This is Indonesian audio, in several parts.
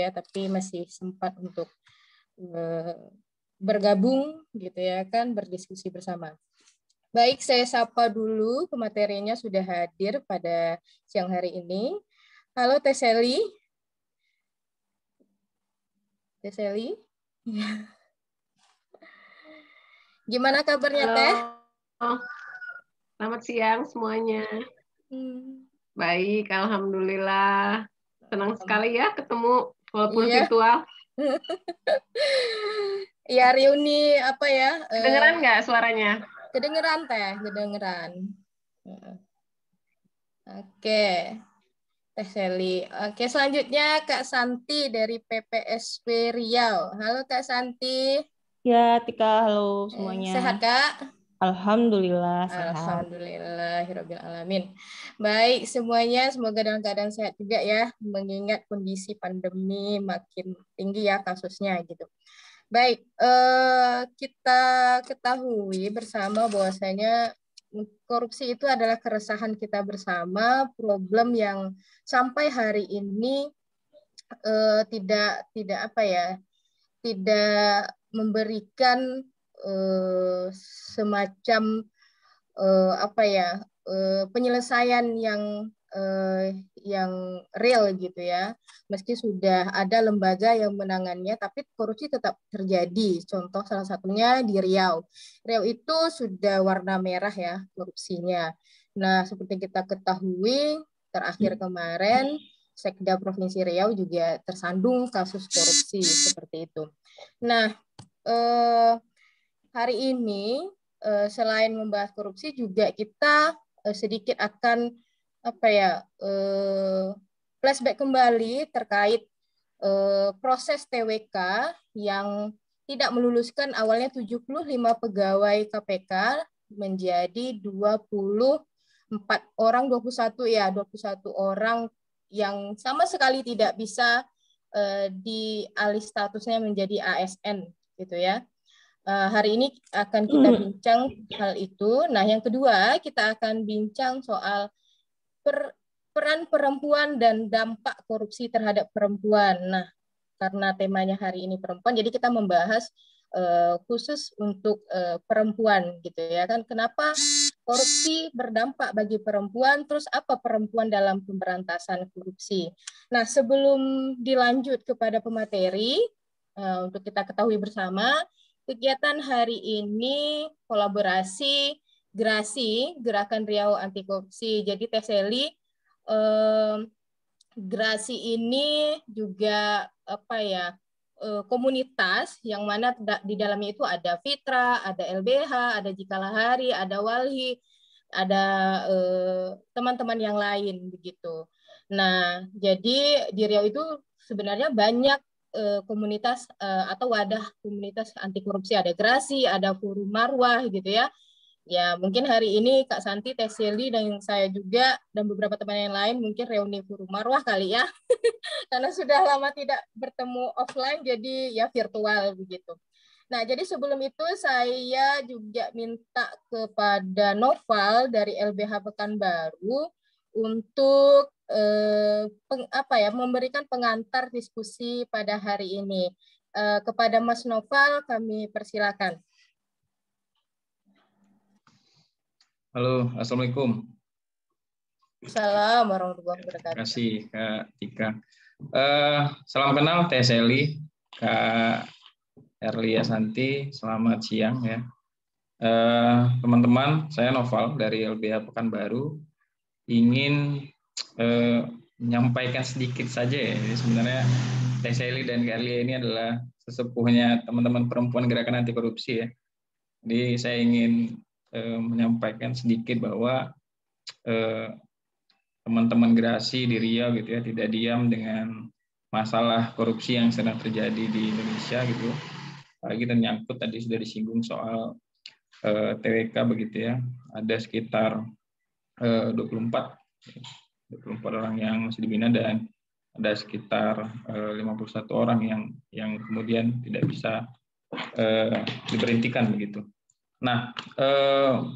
ya tapi masih sempat untuk eh, bergabung gitu ya kan berdiskusi bersama. Baik, saya sapa dulu pematerinya sudah hadir pada siang hari ini. Halo Teseli. Teseli. Gimana kabarnya Halo. Teh? Selamat siang semuanya. Hmm. Baik, alhamdulillah. Senang sekali ya ketemu walaupun iya. virtual. Iya reuni apa ya? Eh, kedengeran nggak uh, suaranya? Kedengeran teh, kedengeran. Oke, okay. Teh Sally. Oke, okay, selanjutnya Kak Santi dari PPSP Riau. Halo Kak Santi. Ya, Tika, halo eh, semuanya. Sehat, Kak? Alhamdulillah Alhamdulillah alamin. Baik semuanya semoga dalam keadaan sehat juga ya mengingat kondisi pandemi makin tinggi ya kasusnya gitu. Baik, eh, kita ketahui bersama bahwasanya korupsi itu adalah keresahan kita bersama, problem yang sampai hari ini eh, tidak tidak apa ya, tidak memberikan Eh, semacam uh, apa ya uh, penyelesaian yang uh, yang real gitu ya. Meski sudah ada lembaga yang menangannya, tapi korupsi tetap terjadi. Contoh salah satunya di Riau. Riau itu sudah warna merah ya korupsinya. Nah, seperti kita ketahui terakhir hmm. kemarin Sekda Provinsi Riau juga tersandung kasus korupsi seperti itu. Nah, eh, hari ini eh, selain membahas korupsi juga kita eh, sedikit akan apa ya eh, flashback kembali terkait proses TWK yang tidak meluluskan awalnya 75 pegawai KPK menjadi 24 orang 21 ya 21 orang yang sama sekali tidak bisa dialih statusnya menjadi ASN gitu ya. Eh, hari ini akan kita hmm. bincang hal itu. Nah, yang kedua kita akan bincang soal per, peran perempuan dan dampak korupsi terhadap perempuan. Nah, karena temanya hari ini perempuan, jadi kita membahas uh, khusus untuk uh, perempuan gitu ya kan. Kenapa korupsi berdampak bagi perempuan? Terus apa perempuan dalam pemberantasan korupsi? Nah, sebelum dilanjut kepada pemateri uh, untuk kita ketahui bersama, Kegiatan hari ini kolaborasi Grasi, Gerakan Riau Anti Korupsi. Jadi Teh Seli, eh, Grasi ini juga apa ya eh, komunitas yang mana di dalamnya itu ada Fitra, ada LBH, ada Jikalahari, ada Walhi, ada eh, teman-teman eh, yang lain begitu. Nah, jadi di Riau itu sebenarnya banyak Eh, komunitas eh, atau wadah komunitas anti korupsi ada Grasi, ada Forum Marwah gitu ya. Ya, mungkin hari ini Kak Santi, Teh Seli, dan saya juga, dan beberapa teman yang lain mungkin reuni Forum Marwah kali ya. Karena sudah lama tidak bertemu offline, jadi ya virtual begitu. Nah, jadi sebelum itu saya juga minta kepada Noval dari LBH Pekanbaru untuk eh, peng, apa ya memberikan pengantar diskusi pada hari ini. Eh, kepada Mas Noval kami persilakan. Halo, assalamualaikum. Salam warahmatullahi wabarakatuh. Terima kasih Kak Tika. Eh, salam kenal Teh Seli, Kak Erlia Santi. Selamat siang ya. Eh, teman-teman, uh, teman -teman, saya Noval dari LBH Pekanbaru ingin eh, menyampaikan sedikit saja ya. Jadi sebenarnya Teh Sally dan Carly ini adalah sesepuhnya teman-teman perempuan gerakan anti korupsi ya. Jadi saya ingin eh, menyampaikan sedikit bahwa eh, teman-teman gerasi di Riau gitu ya tidak diam dengan masalah korupsi yang sedang terjadi di Indonesia gitu. dan nyangkut tadi sudah disinggung soal eh, TWK begitu ya. Ada sekitar 24 eh, 24 orang yang masih dibina dan ada sekitar 51 eh, orang yang yang kemudian tidak bisa eh, diberhentikan begitu. Nah,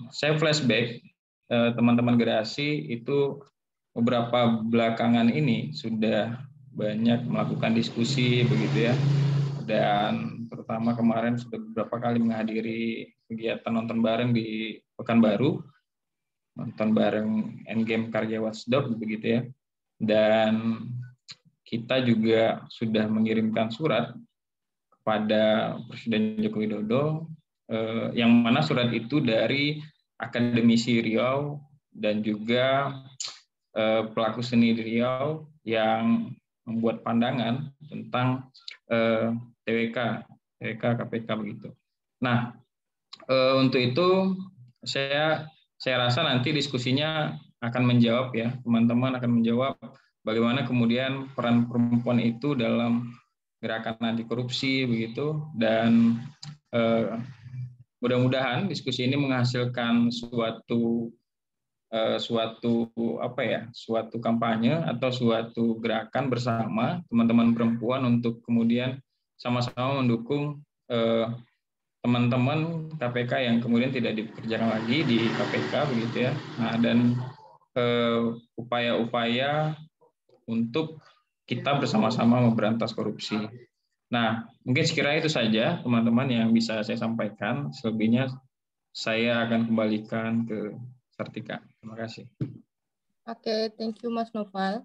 saya flashback teman-teman generasi gerasi itu beberapa belakangan ini sudah banyak melakukan diskusi begitu ya dan terutama kemarin sudah beberapa kali menghadiri kegiatan nonton bareng di Pekanbaru nonton bareng Endgame karya Watchdog begitu ya. Dan kita juga sudah mengirimkan surat kepada Presiden Joko Widodo eh, yang mana surat itu dari akademisi Riau dan juga eh, pelaku seni Riau yang membuat pandangan tentang eh, TWK, TWK KPK begitu. Nah, untuk itu saya saya rasa nanti diskusinya akan menjawab ya, teman-teman akan menjawab bagaimana kemudian peran perempuan itu dalam gerakan anti korupsi begitu dan eh, mudah-mudahan diskusi ini menghasilkan suatu eh, suatu apa ya suatu kampanye atau suatu gerakan bersama teman-teman perempuan untuk kemudian sama-sama mendukung eh, teman-teman KPK yang kemudian tidak dipekerjakan lagi di KPK begitu ya. Nah, dan eh, upaya-upaya untuk kita bersama-sama memberantas korupsi. Nah, mungkin sekiranya itu saja teman-teman yang bisa saya sampaikan. Selebihnya saya akan kembalikan ke Sartika. Terima kasih. Oke, okay, thank you Mas Noval.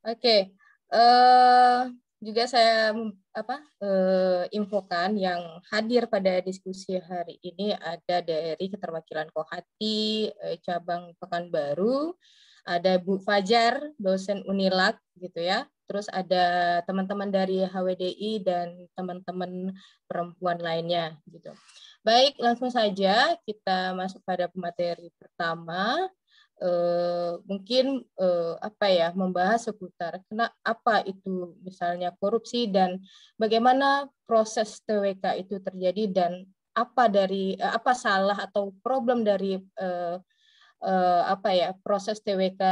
Oke, okay. uh, eh, juga saya apa eh, infokan yang hadir pada diskusi hari ini ada dari keterwakilan Kohati eh, cabang Pekanbaru, ada Bu Fajar dosen Unilak gitu ya. Terus ada teman-teman dari HWDI dan teman-teman perempuan lainnya gitu. Baik, langsung saja kita masuk pada materi pertama Eh, mungkin eh, apa ya membahas seputar kena apa itu misalnya korupsi dan bagaimana proses TWK itu terjadi dan apa dari eh, apa salah atau problem dari apa ya proses TWK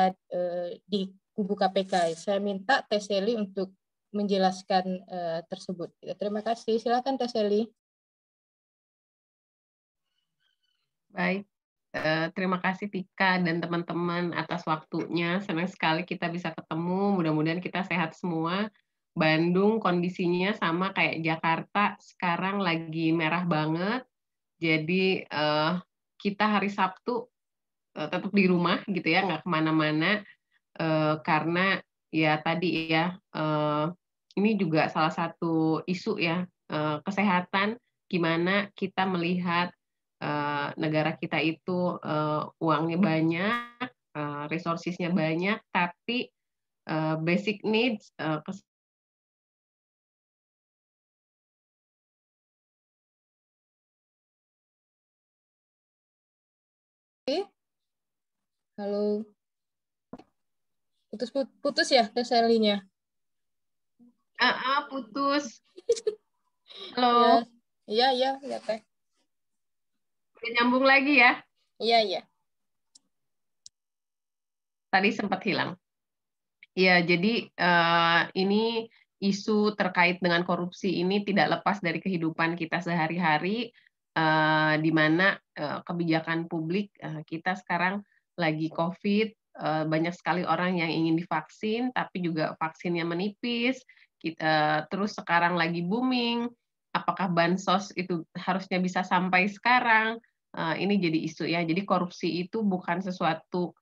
di kubu KPK. Saya minta Teseli untuk menjelaskan tersebut. Terima kasih. Silakan Teseli. Baik, Eh, terima kasih Tika dan teman-teman atas waktunya. Senang sekali kita bisa ketemu. Mudah-mudahan kita sehat semua. Bandung kondisinya sama kayak Jakarta sekarang lagi merah banget. Jadi uh, kita hari Sabtu uh, tetap di rumah gitu ya, nggak kemana-mana uh, karena ya tadi ya uh, ini juga salah satu isu ya uh, kesehatan gimana kita melihat Eh, negara kita itu uh, uangnya banyak, uh, resourcesnya banyak, tapi uh, basic needs uh, Halo. Putus putus ya selinya. Ah, uh, uh, putus. Halo. Iya, iya, ya, teh. Oke, nyambung lagi ya? Iya, iya. Tadi sempat hilang. Ya, jadi uh, ini isu terkait dengan korupsi ini tidak lepas dari kehidupan kita sehari-hari, uh, di mana uh, kebijakan publik uh, kita sekarang lagi COVID, banyak sekali orang yang ingin divaksin, tapi juga vaksinnya menipis. Kita, terus sekarang lagi booming apakah bansos itu harusnya bisa sampai sekarang eh, ini jadi isu ya jadi korupsi itu bukan sesuatu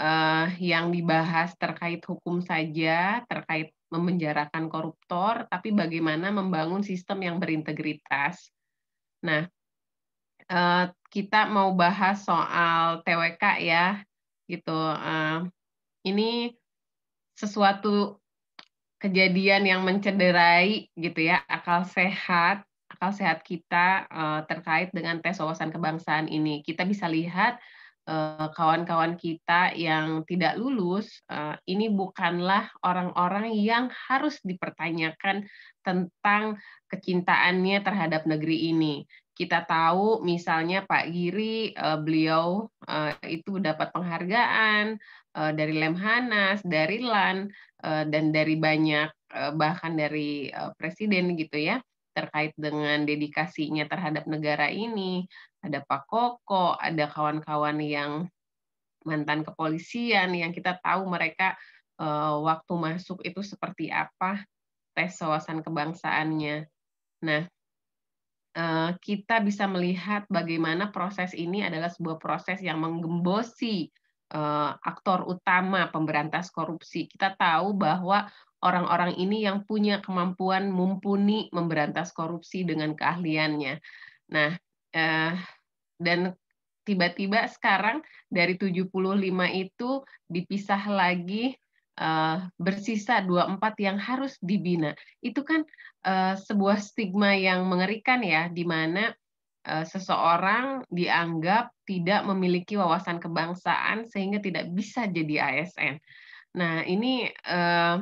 eh, yang dibahas terkait hukum saja terkait memenjarakan koruptor tapi bagaimana membangun sistem yang berintegritas nah eh, kita mau bahas soal TWK ya gitu ini sesuatu kejadian yang mencederai gitu ya akal sehat akal sehat kita uh, terkait dengan tes wawasan kebangsaan ini kita bisa lihat eh, kawan-kawan uh, kita yang tidak lulus uh, ini bukanlah orang-orang yang harus dipertanyakan tentang kecintaannya terhadap negeri ini kita tahu misalnya Pak Giri uh, beliau uh, itu dapat penghargaan uh, dari Lemhanas, dari LAN Eh, dan dari banyak eh, bahkan dari eh, presiden gitu ya terkait dengan dedikasinya terhadap negara ini. Ada Pak Koko, ada kawan-kawan yang mantan kepolisian yang kita tahu mereka waktu masuk itu seperti apa tes wawasan kebangsaannya. Nah, kita bisa melihat bagaimana proses ini adalah sebuah proses yang menggembosi Eh, aktor utama pemberantas korupsi. Kita tahu bahwa orang-orang ini yang punya kemampuan mumpuni memberantas korupsi dengan keahliannya. Nah, eh, dan tiba-tiba sekarang dari 75 itu dipisah lagi eh, bersisa 24 yang harus dibina. Itu kan eh, sebuah stigma yang mengerikan ya, di mana Eh, seseorang dianggap tidak memiliki wawasan kebangsaan sehingga tidak bisa jadi ASN. Nah, ini eh,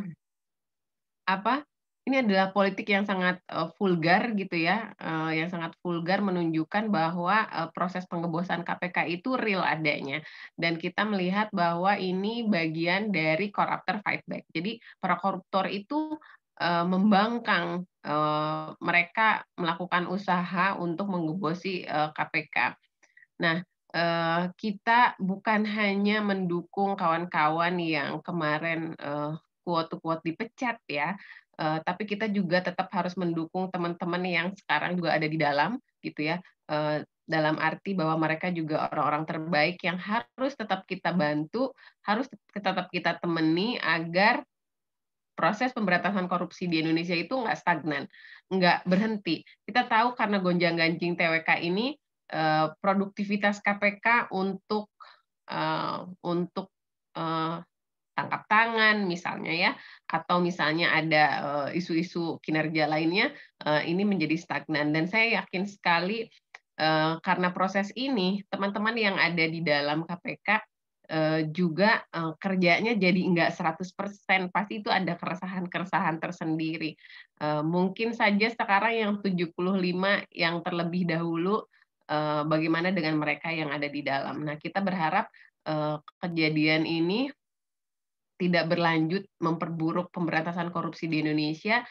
apa? Ini adalah politik yang sangat eh, vulgar gitu ya, eh, yang sangat vulgar menunjukkan bahwa eh, proses pengebosan KPK itu real adanya dan kita melihat bahwa ini bagian dari corruptor fight back. Jadi para koruptor itu uh, membangkang uh, mereka melakukan usaha untuk menggembosi uh, eh, KPK. Nah, uh, kita bukan hanya mendukung kawan-kawan yang kemarin kuat kuat kuat dipecat ya, uh, tapi kita juga tetap harus mendukung teman-teman yang sekarang juga ada di dalam gitu ya. Uh, dalam arti bahwa mereka juga orang-orang terbaik yang harus tetap kita bantu, harus tetap kita temani agar proses pemberantasan korupsi di Indonesia itu nggak stagnan, nggak berhenti. Kita tahu karena gonjang-ganjing TWK ini eh, produktivitas KPK untuk eh, untuk eh, tangkap tangan misalnya ya atau misalnya ada isu-isu kinerja lainnya ini menjadi stagnan dan saya yakin sekali karena proses ini teman-teman yang ada di dalam KPK Eh, juga uh, kerjanya jadi nggak 100%, pasti itu ada keresahan-keresahan tersendiri. Uh, mungkin saja sekarang yang 75 yang terlebih dahulu uh, bagaimana dengan mereka yang ada di dalam. Nah, kita berharap uh, kejadian ini tidak berlanjut memperburuk pemberantasan korupsi di Indonesia.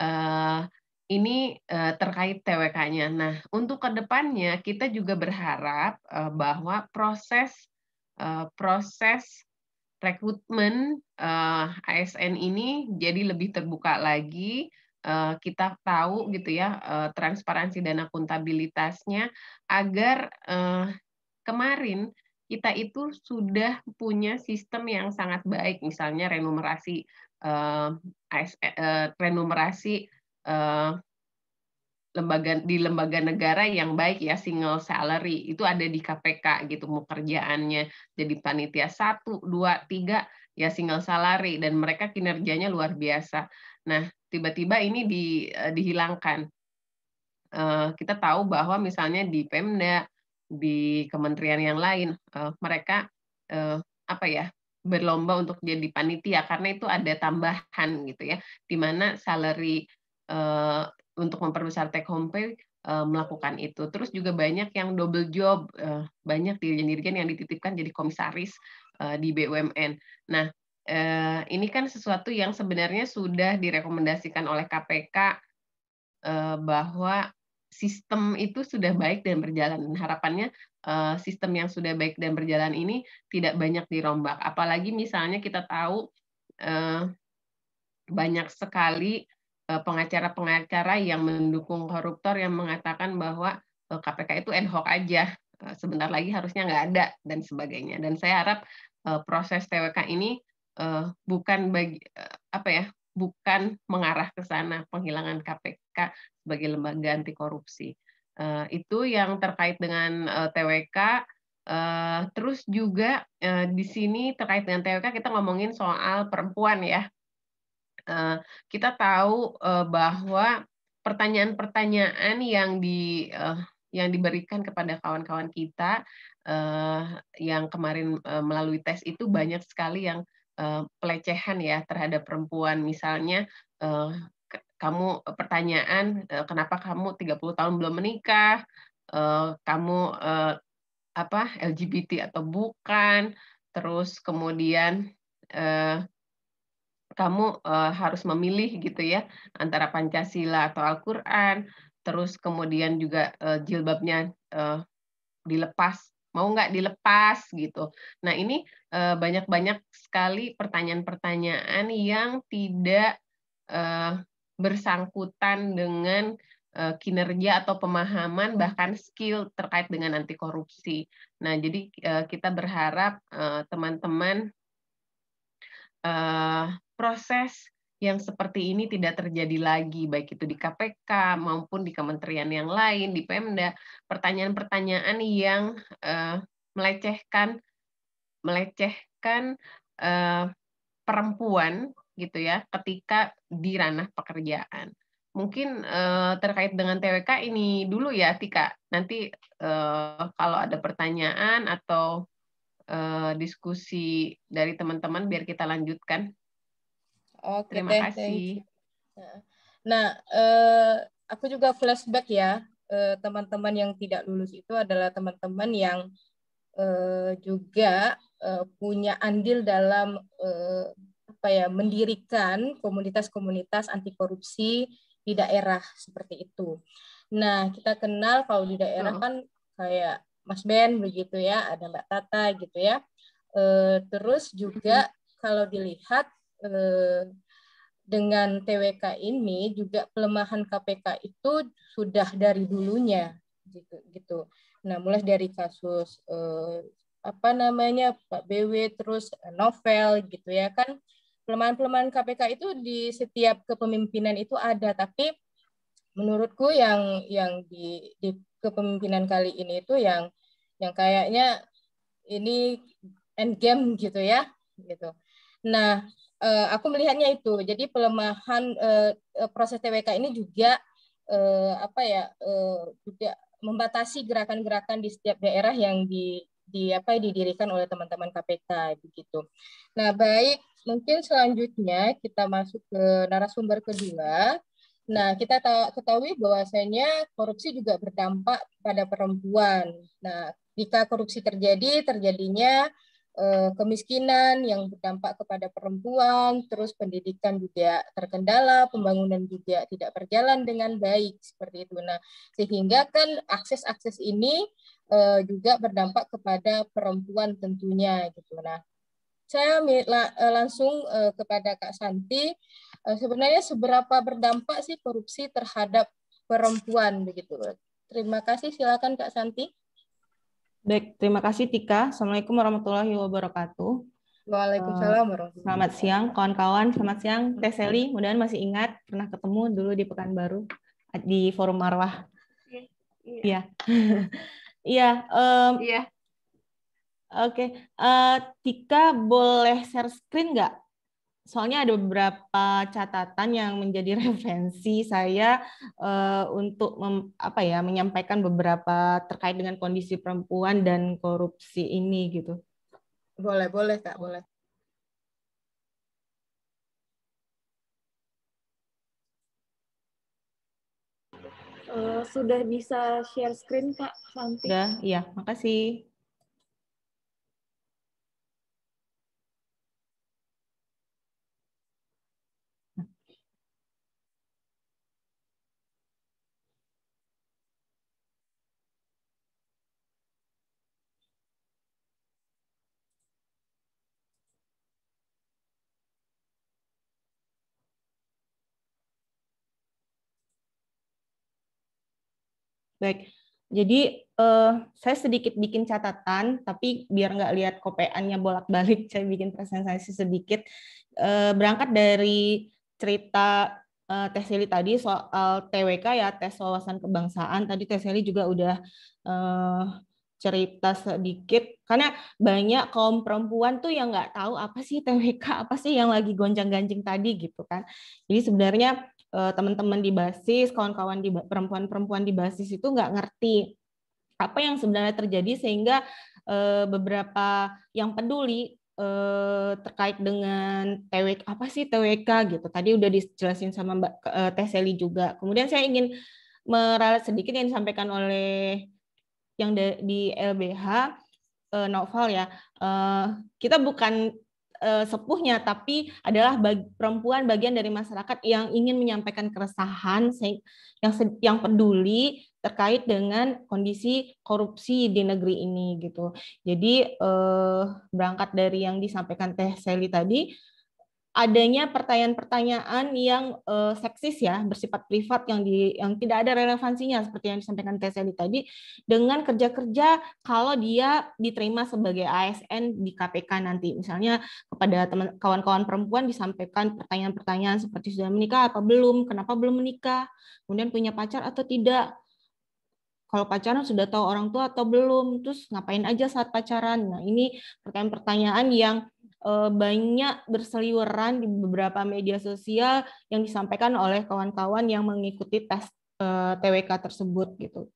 Uh, ini uh, terkait TWK-nya. Nah, untuk kedepannya kita juga berharap uh, bahwa proses uh, proses rekrutmen uh, eh, ASN ini jadi lebih terbuka lagi. Uh, kita tahu gitu ya uh, transparansi dan akuntabilitasnya agar uh, kemarin kita itu sudah punya sistem yang sangat baik misalnya renumerasi uh, ASN, uh, renumerasi uh, lembaga di lembaga negara yang baik ya single salary itu ada di KPK gitu mau kerjaannya jadi panitia satu dua tiga ya single salary dan mereka kinerjanya luar biasa nah tiba-tiba ini di, eh, dihilangkan eh, kita tahu bahwa misalnya di Pemda di kementerian yang lain eh, mereka apa ya berlomba untuk jadi panitia karena itu ada tambahan gitu ya di mana salary untuk memperbesar take home pay eh, melakukan itu. Terus juga banyak yang double job, eh, banyak dirjen-dirjen yang dititipkan jadi komisaris eh, di BUMN. Nah, ini kan sesuatu yang sebenarnya sudah direkomendasikan oleh KPK bahwa sistem itu sudah baik dan berjalan. harapannya sistem yang sudah baik dan berjalan ini tidak banyak dirombak. Apalagi misalnya kita tahu banyak sekali Eh, pengacara-pengacara yang mendukung koruptor yang mengatakan bahwa KPK eh, itu ad hoc aja, eh, sebentar lagi harusnya nggak ada dan sebagainya. Dan saya harap proses TWK ini bukan bagi apa ya, bukan mengarah ke sana penghilangan KPK sebagai lembaga anti korupsi. Itu yang terkait dengan TWK. terus juga di sini terkait dengan TWK kita ngomongin soal perempuan ya Eh, kita tahu eh, bahwa pertanyaan-pertanyaan yang di eh, yang diberikan kepada kawan-kawan kita yang kemarin melalui tes itu banyak sekali yang pelecehan ya terhadap perempuan misalnya kamu pertanyaan kenapa kamu 30 tahun belum menikah kamu apa LGBT atau bukan terus kemudian eh, kamu uh, harus memilih gitu ya antara Pancasila atau Al-Qur'an, terus kemudian juga uh, jilbabnya uh, dilepas mau nggak dilepas gitu. Nah ini banyak-banyak sekali pertanyaan-pertanyaan yang tidak bersangkutan dengan kinerja atau pemahaman bahkan skill terkait dengan anti korupsi. Nah jadi kita berharap teman-teman proses yang seperti ini tidak terjadi lagi, baik itu di KPK maupun di kementerian yang lain, di Pemda, pertanyaan-pertanyaan yang uh, melecehkan melecehkan uh, perempuan gitu ya, ketika di ranah pekerjaan. Mungkin uh, terkait dengan TWK ini dulu ya, Tika. Nanti uh, kalau ada pertanyaan atau uh, diskusi dari teman-teman, biar kita lanjutkan. Oke, terima deh, kasih. Nah, nah, eh, aku juga flashback ya, teman eh, teman-teman yang tidak lulus itu adalah teman-teman yang eh, juga eh, punya andil dalam eh, apa ya, mendirikan komunitas-komunitas anti korupsi di daerah seperti itu. Nah, kita kenal kalau di daerah oh. kan kayak Mas Ben begitu ya, ada Mbak Tata gitu ya. Eh, terus juga kalau dilihat Eh, dengan TWK ini juga pelemahan KPK itu sudah dari dulunya gitu gitu. Nah, mulai dari kasus eh, apa namanya Pak BW terus novel gitu ya kan pelemahan-pelemahan KPK itu di setiap kepemimpinan itu ada tapi menurutku yang yang di, di kepemimpinan kali ini itu yang yang kayaknya ini end game gitu ya gitu. Nah, Eh, aku melihatnya itu. Jadi pelemahan uh, proses TWK ini juga uh, apa ya uh, juga membatasi gerakan-gerakan di setiap daerah yang di di apa didirikan oleh teman-teman KPK begitu. Nah, baik, mungkin selanjutnya kita masuk ke narasumber kedua. Nah, kita ketahui bahwasanya korupsi juga berdampak pada perempuan. Nah, jika korupsi terjadi, terjadinya Eh, kemiskinan yang berdampak kepada perempuan, terus pendidikan juga terkendala, pembangunan juga tidak berjalan dengan baik seperti itu. Nah, sehingga kan akses-akses ini eh, juga berdampak kepada perempuan tentunya gitu. Nah, saya eh, langsung kepada Kak Santi, sebenarnya seberapa berdampak sih korupsi terhadap perempuan begitu. Terima kasih, silakan Kak Santi. Baik, terima kasih Tika. Assalamualaikum warahmatullahi wabarakatuh. Waalaikumsalam eh, warahmatullahi Selamat siang kawan-kawan, selamat siang Teh Seli. Mudah masih ingat pernah ketemu dulu di Pekanbaru di Forum Marwah. Iya. Iya. Iya. iya, iya. Oke, eh, Tika boleh share screen nggak? soalnya ada beberapa catatan yang menjadi referensi saya uh, untuk mem, apa ya menyampaikan beberapa terkait dengan kondisi perempuan dan korupsi ini gitu. Boleh, boleh Kak, boleh. Uh, sudah bisa share screen Kak nanti. Sudah, iya, makasih. Baik, jadi eh, saya sedikit bikin catatan, tapi biar nggak lihat kopeannya bolak-balik, saya bikin presentasi sedikit. Eh, berangkat dari cerita uh, Teh tadi soal TWK ya tes wawasan kebangsaan tadi Teseli juga udah uh, cerita sedikit karena banyak kaum perempuan tuh yang nggak tahu apa sih TWK apa sih yang lagi gonjang-ganjing tadi gitu kan jadi sebenarnya Eh, teman-teman di basis, kawan-kawan di perempuan-perempuan di basis itu nggak ngerti apa yang sebenarnya terjadi sehingga eh, beberapa yang peduli eh, terkait dengan TWK apa sih TWK gitu. Tadi udah dijelasin sama Mbak Teseli juga. Kemudian saya ingin meralat sedikit yang disampaikan oleh yang di LBH Novel ya. Kita bukan uh, sepuhnya, tapi adalah bag, perempuan bagian dari masyarakat yang ingin menyampaikan keresahan, yang yang peduli terkait dengan kondisi korupsi di negeri ini gitu. Jadi uh, berangkat dari yang disampaikan Teh Seli tadi, adanya pertanyaan-pertanyaan yang uh, seksis ya bersifat privat yang di yang tidak ada relevansinya seperti yang disampaikan Teseli tadi dengan kerja-kerja kalau dia diterima sebagai ASN di KPK nanti misalnya kepada teman kawan-kawan perempuan disampaikan pertanyaan-pertanyaan seperti sudah menikah apa belum kenapa belum menikah kemudian punya pacar atau tidak kalau pacaran sudah tahu orang tua atau belum terus ngapain aja saat pacaran nah ini pertanyaan-pertanyaan yang Eh, banyak berseliweran di beberapa media sosial yang disampaikan oleh kawan-kawan yang mengikuti tes eh, TWK tersebut gitu.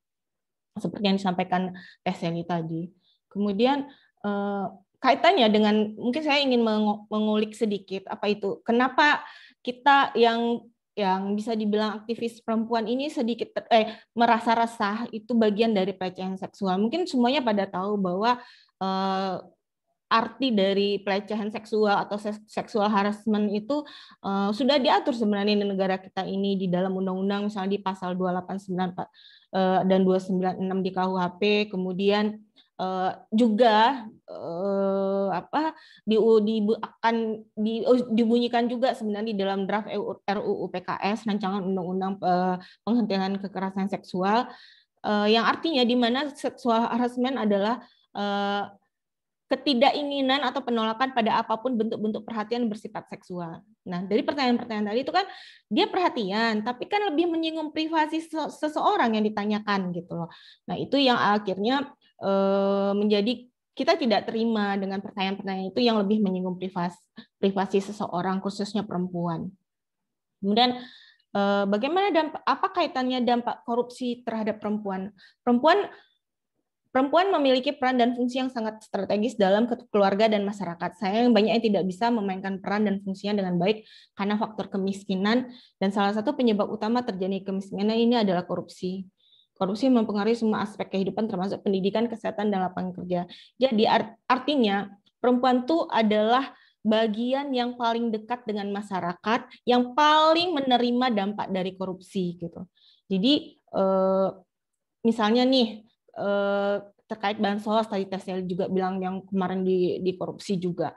Seperti yang disampaikan Teh ini tadi. Kemudian eh, kaitannya dengan mungkin saya ingin mengulik sedikit apa itu kenapa kita yang yang bisa dibilang aktivis perempuan ini sedikit eh merasa resah itu bagian dari pelecehan seksual mungkin semuanya pada tahu bahwa arti dari pelecehan seksual atau seksual harassment itu uh, sudah diatur sebenarnya di negara kita ini di dalam undang-undang misalnya di pasal 289 uh, eh, dan 296 di KUHP kemudian uh, juga uh, apa di, di akan di, dibunyikan juga sebenarnya di dalam draft e RUU PKS rancangan undang-undang uh, penghentian kekerasan seksual uh, yang artinya di mana seksual harassment adalah uh, ketidakinginan atau penolakan pada apapun bentuk-bentuk perhatian bersifat seksual. Nah, dari pertanyaan-pertanyaan tadi itu kan dia perhatian, tapi kan lebih menyinggung privasi seseorang yang ditanyakan gitu loh. Nah, itu yang akhirnya eh, menjadi kita tidak terima dengan pertanyaan-pertanyaan itu yang lebih menyinggung privasi privasi seseorang khususnya perempuan. Kemudian eh, bagaimana dampak apa kaitannya dampak korupsi terhadap perempuan? Perempuan Perempuan memiliki peran dan fungsi yang sangat strategis dalam keluarga dan masyarakat. Sayang banyak yang tidak bisa memainkan peran dan fungsinya dengan baik karena faktor kemiskinan dan salah satu penyebab utama terjadi kemiskinan ini adalah korupsi. Korupsi mempengaruhi semua aspek kehidupan termasuk pendidikan, kesehatan, dan lapangan kerja. Jadi artinya perempuan itu adalah bagian yang paling dekat dengan masyarakat, yang paling menerima dampak dari korupsi gitu. Jadi eh, misalnya nih Eh, terkait bansos tadi tesnya juga bilang yang kemarin di, di korupsi juga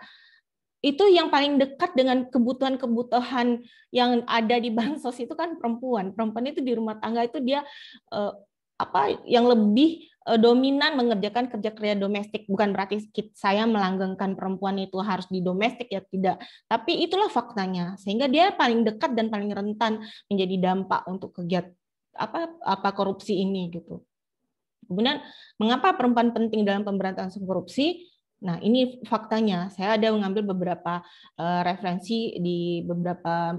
itu yang paling dekat dengan kebutuhan-kebutuhan yang ada di bansos itu kan perempuan perempuan itu di rumah tangga itu dia eh, apa yang lebih eh, dominan mengerjakan kerja-kerja domestik bukan berarti saya melanggengkan perempuan itu harus di domestik ya tidak tapi itulah faktanya sehingga dia paling dekat dan paling rentan menjadi dampak untuk kegiatan apa apa korupsi ini gitu Kemudian mengapa perempuan penting dalam pemberantasan korupsi? Nah, ini faktanya. Saya ada mengambil beberapa uh, referensi di beberapa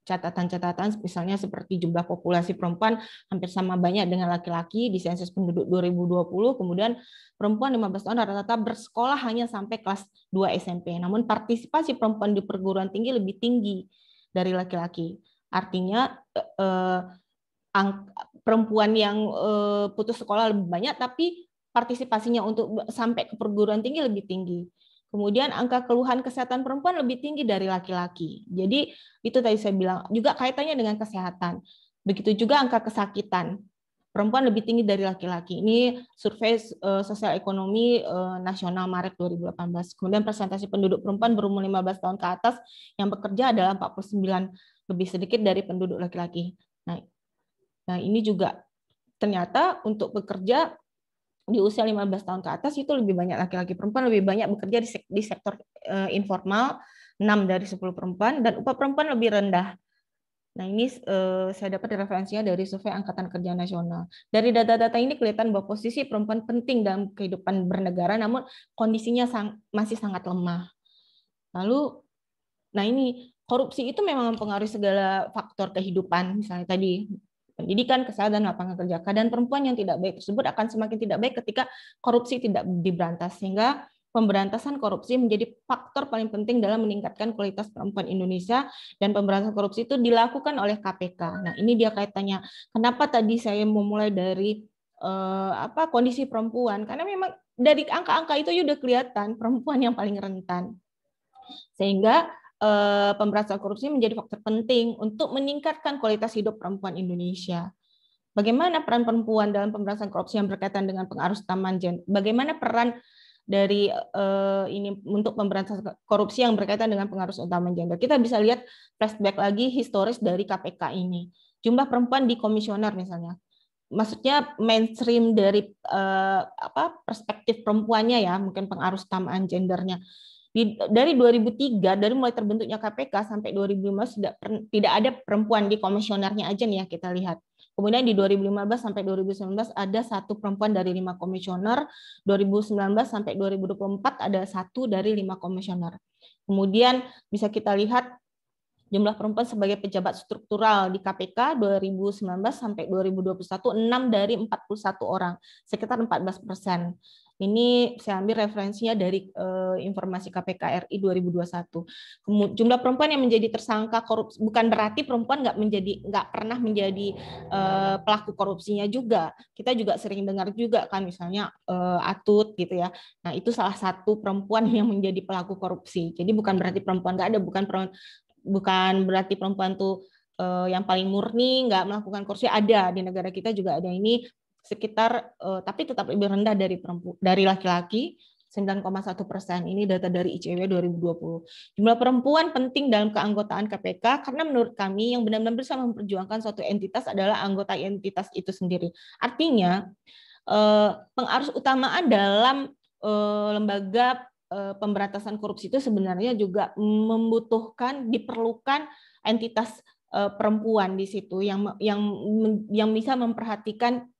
catatan-catatan misalnya seperti jumlah populasi perempuan hampir sama banyak dengan laki-laki di sensus penduduk 2020 kemudian perempuan 15 tahun rata-rata bersekolah hanya sampai kelas 2 SMP namun partisipasi perempuan di perguruan tinggi lebih tinggi dari laki-laki artinya eh, eh perempuan yang uh, putus sekolah lebih banyak, tapi partisipasinya untuk sampai ke perguruan tinggi lebih tinggi. Kemudian angka keluhan kesehatan perempuan lebih tinggi dari laki-laki. Jadi itu tadi saya bilang juga kaitannya dengan kesehatan. Begitu juga angka kesakitan. Perempuan lebih tinggi dari laki-laki. Ini survei uh, sosial ekonomi uh, nasional Maret 2018. Kemudian presentasi penduduk perempuan berumur 15 tahun ke atas yang bekerja adalah 49 lebih sedikit dari penduduk laki-laki. Nah, Nah, ini juga ternyata untuk bekerja di usia 15 tahun ke atas itu lebih banyak laki-laki perempuan lebih banyak bekerja di, sek di sektor uh, informal 6 dari 10 perempuan dan upah perempuan lebih rendah. Nah, ini uh, saya dapat referensinya dari survei Angkatan Kerja Nasional. Dari data-data ini kelihatan bahwa posisi perempuan penting dalam kehidupan bernegara, namun kondisinya sang, masih sangat lemah. Lalu, nah ini korupsi itu memang mempengaruhi segala faktor kehidupan. Misalnya tadi pendidikan, kesehatan, lapangan kerja. Keadaan perempuan yang tidak baik tersebut akan semakin tidak baik ketika korupsi tidak diberantas sehingga pemberantasan korupsi menjadi faktor paling penting dalam meningkatkan kualitas perempuan Indonesia dan pemberantasan korupsi itu dilakukan oleh KPK. Nah, ini dia kaitannya. Kenapa tadi saya memulai dari eh, apa kondisi perempuan? Karena memang dari angka-angka itu sudah kelihatan perempuan yang paling rentan. Sehingga Eh, pemberantasan korupsi menjadi faktor penting untuk meningkatkan kualitas hidup perempuan Indonesia. Bagaimana peran perempuan dalam pemberantasan korupsi yang berkaitan dengan pengaruh taman gender? Bagaimana peran dari uh, ini untuk pemberantasan korupsi yang berkaitan dengan pengaruh utama gender? Kita bisa lihat flashback lagi historis dari KPK ini. Jumlah perempuan di komisioner misalnya maksudnya mainstream dari uh, apa perspektif perempuannya ya mungkin pengaruh utamaan gendernya di, dari 2003 dari mulai terbentuknya KPK sampai 2015 tidak tidak ada perempuan di komisionernya aja nih ya kita lihat. Kemudian di 2015 sampai 2019 ada satu perempuan dari lima komisioner, 2019 sampai 2024 ada satu dari lima komisioner. Kemudian bisa kita lihat jumlah perempuan sebagai pejabat struktural di KPK 2019 sampai 2021 6 dari 41 orang, sekitar 14 persen. Ini saya ambil referensinya dari uh, informasi KPK RI 2021. jumlah perempuan yang menjadi tersangka korupsi bukan berarti perempuan nggak menjadi nggak pernah menjadi uh, pelaku korupsinya juga. Kita juga sering dengar juga kan misalnya uh, atut gitu ya. Nah itu salah satu perempuan yang menjadi pelaku korupsi. Jadi bukan berarti perempuan nggak ada, bukan bukan berarti perempuan tuh yang paling murni nggak melakukan korupsi ada di negara kita juga ada ini sekitar uh, tapi tetap lebih rendah dari perempu, dari laki-laki 9,1 persen. Ini data dari ICW 2020. Jumlah perempuan penting dalam keanggotaan KPK karena menurut kami yang benar-benar bisa memperjuangkan suatu entitas adalah anggota entitas itu sendiri. Artinya eh, pengarus utamaan dalam eh, lembaga pemberantasan korupsi itu sebenarnya juga membutuhkan diperlukan entitas perempuan di situ yang yang yang bisa memperhatikan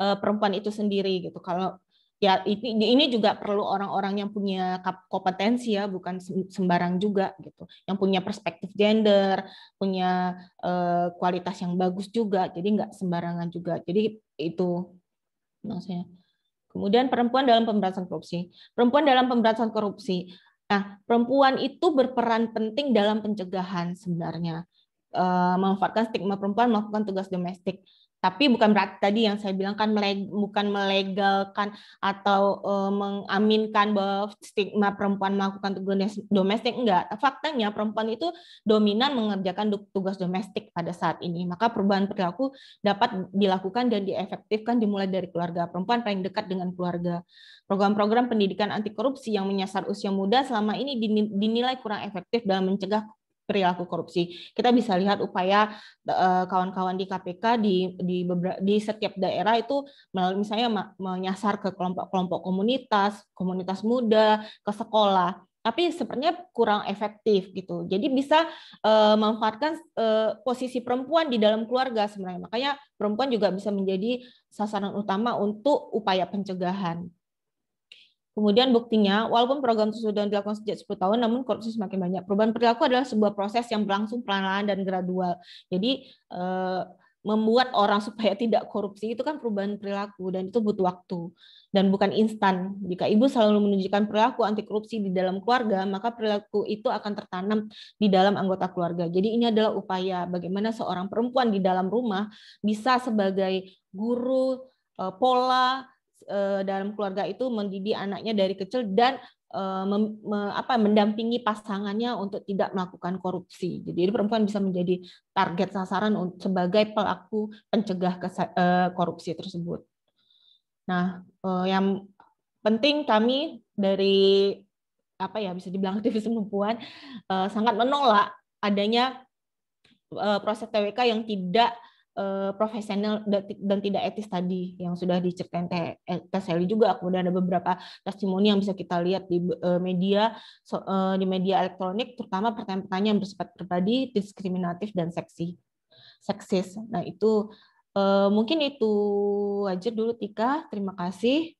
uh, perempuan itu sendiri gitu. Kalau ya ini ini juga perlu orang-orang yang punya kompetensi ya, bukan sembarang juga gitu. Yang punya perspektif gender, punya uh, kualitas yang bagus juga. Jadi nggak sembarangan juga. Jadi itu maksudnya. Kemudian perempuan dalam pemberantasan korupsi. Perempuan dalam pemberantasan korupsi. Nah, perempuan itu berperan penting dalam pencegahan sebenarnya. Eh, memanfaatkan stigma perempuan melakukan tugas domestik tapi bukan berarti tadi yang saya bilang kan meleg, bukan melegalkan atau e, mengaminkan bahwa stigma perempuan melakukan tugas domestik enggak faktanya perempuan itu dominan mengerjakan tugas domestik pada saat ini maka perubahan perilaku dapat dilakukan dan diefektifkan dimulai dari keluarga perempuan paling dekat dengan keluarga program-program pendidikan anti korupsi yang menyasar usia muda selama ini dinilai kurang efektif dalam mencegah perilaku korupsi. Kita bisa lihat upaya eh, kawan-kawan di KPK di di, di setiap daerah itu melalui misalnya menyasar ke kelompok-kelompok komunitas, komunitas muda, ke sekolah. Tapi sepertinya kurang efektif gitu. Jadi bisa uh, memanfaatkan uh, posisi perempuan di dalam keluarga sebenarnya. Makanya perempuan juga bisa menjadi sasaran utama untuk upaya pencegahan. Kemudian buktinya, walaupun program itu sudah dilakukan sejak 10 tahun, namun korupsi semakin banyak. Perubahan perilaku adalah sebuah proses yang berlangsung perlahan lahan dan gradual. Jadi eh, membuat orang supaya tidak korupsi itu kan perubahan perilaku dan itu butuh waktu dan bukan instan. Jika ibu selalu menunjukkan perilaku anti korupsi di dalam keluarga, maka perilaku itu akan tertanam di dalam anggota keluarga. Jadi ini adalah upaya bagaimana seorang perempuan di dalam rumah bisa sebagai guru, eh, pola, Eh, dalam keluarga itu mendidik anaknya dari kecil dan eh, apa, mendampingi pasangannya untuk tidak melakukan korupsi. Jadi perempuan bisa menjadi target sasaran sebagai pelaku pencegah eh, korupsi tersebut. Nah, yang penting kami dari apa ya bisa dibilang aktivis perempuan sangat menolak adanya proses TWK yang tidak Eh, profesional dan, tidak etis tadi yang sudah diceritain teh eh, tes juga kemudian ada beberapa testimoni yang bisa kita lihat di eh, media di media elektronik terutama pertanyaan-pertanyaan bersifat pribadi diskriminatif dan seksi seksis nah itu mungkin itu aja dulu Tika terima kasih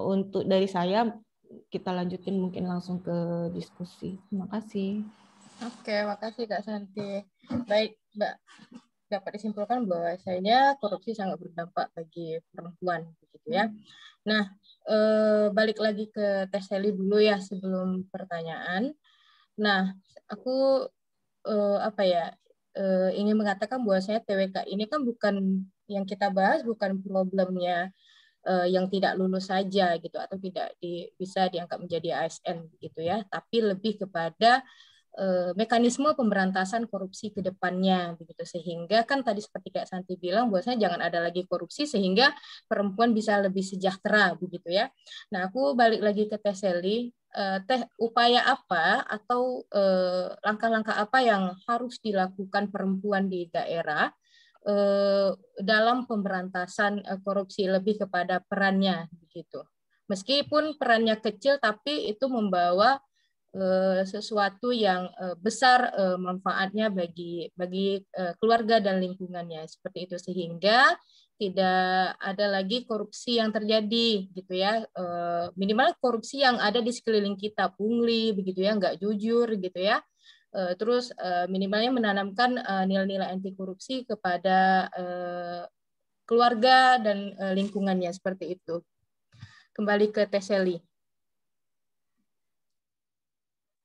untuk dari saya kita lanjutin mungkin langsung ke diskusi terima kasih Oke, makasih Kak Santi. Baik, Mbak dapat disimpulkan bahwasanya korupsi sangat berdampak bagi perempuan begitu ya. Hmm. Nah, e, balik lagi ke tes Sally dulu ya sebelum pertanyaan. Nah, aku e, apa ya? E, ingin mengatakan bahwa saya TWK ini kan bukan yang kita bahas bukan problemnya e, yang tidak lulus saja gitu atau tidak di, bisa dianggap menjadi ASN gitu ya, tapi lebih kepada Eh, mekanisme pemberantasan korupsi ke depannya begitu sehingga kan tadi seperti Kak Santi bilang bahwasanya jangan ada lagi korupsi sehingga perempuan bisa lebih sejahtera begitu ya. Nah, aku balik lagi ke Teh Seli, eh, Teh upaya apa atau eh, langkah-langkah apa yang harus dilakukan perempuan di daerah dalam pemberantasan korupsi lebih kepada perannya begitu. Meskipun perannya kecil tapi itu membawa Eh, sesuatu yang eh, besar eh, manfaatnya bagi bagi keluarga dan lingkungannya seperti itu sehingga tidak ada lagi korupsi yang terjadi gitu ya minimal korupsi yang ada di sekeliling kita pungli begitu ya nggak jujur gitu ya terus minimalnya menanamkan nilai-nilai anti korupsi kepada keluarga dan lingkungannya seperti itu kembali ke Teseli.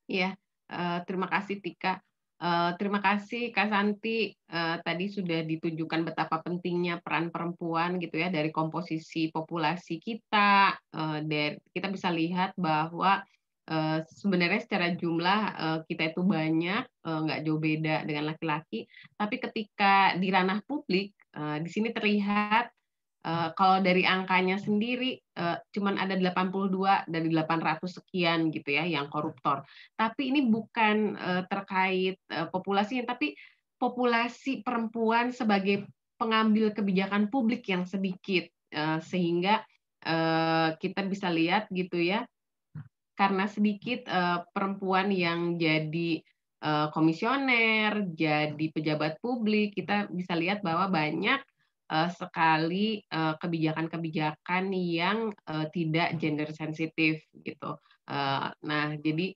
Ya, uh, terima kasih Tika. Uh, terima kasih Kak Santi uh, tadi sudah ditunjukkan betapa pentingnya peran perempuan gitu ya dari komposisi populasi kita. Uh, dari, kita bisa lihat bahwa uh, sebenarnya secara jumlah uh, kita itu banyak uh, jauh beda dengan laki-laki. Tapi ketika di ranah publik uh, di sini terlihat Uh, kalau dari angkanya sendiri uh, cuman ada 82 dari 800 sekian gitu ya yang koruptor. Tapi ini bukan uh, terkait uh, populasinya tapi populasi perempuan sebagai pengambil kebijakan publik yang sedikit uh, sehingga uh, kita bisa lihat gitu ya karena sedikit uh, perempuan yang jadi komisioner, jadi pejabat publik, kita bisa lihat bahwa banyak uh, sekali eh, kebijakan-kebijakan uh, yang uh, tidak gender sensitif gitu. Uh, nah, jadi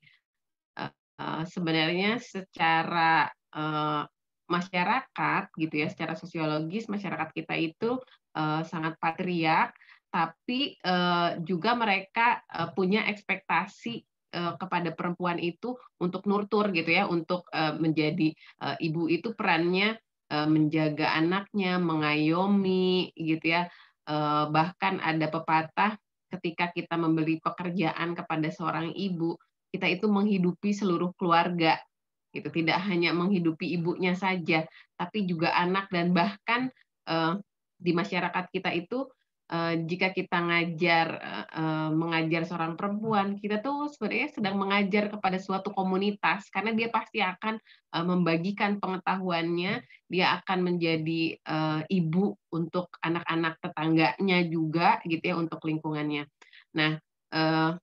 uh, sebenarnya secara uh, masyarakat gitu ya, secara sosiologis masyarakat kita itu uh, sangat patriark, tapi uh, juga mereka uh, punya ekspektasi kepada perempuan itu untuk nurtur gitu ya, untuk menjadi ibu itu perannya Eh, menjaga anaknya, mengayomi gitu ya. Eh, bahkan ada pepatah ketika kita membeli pekerjaan kepada seorang ibu, kita itu menghidupi seluruh keluarga. Gitu, tidak hanya menghidupi ibunya saja, tapi juga anak dan bahkan eh, di masyarakat kita itu Eh, jika kita ngajar eh, eh, mengajar seorang perempuan, kita tuh sebenarnya sedang mengajar kepada suatu komunitas karena dia pasti akan membagikan pengetahuannya, hmm. dia akan menjadi ibu untuk anak-anak tetangganya juga gitu ya untuk lingkungannya. Nah,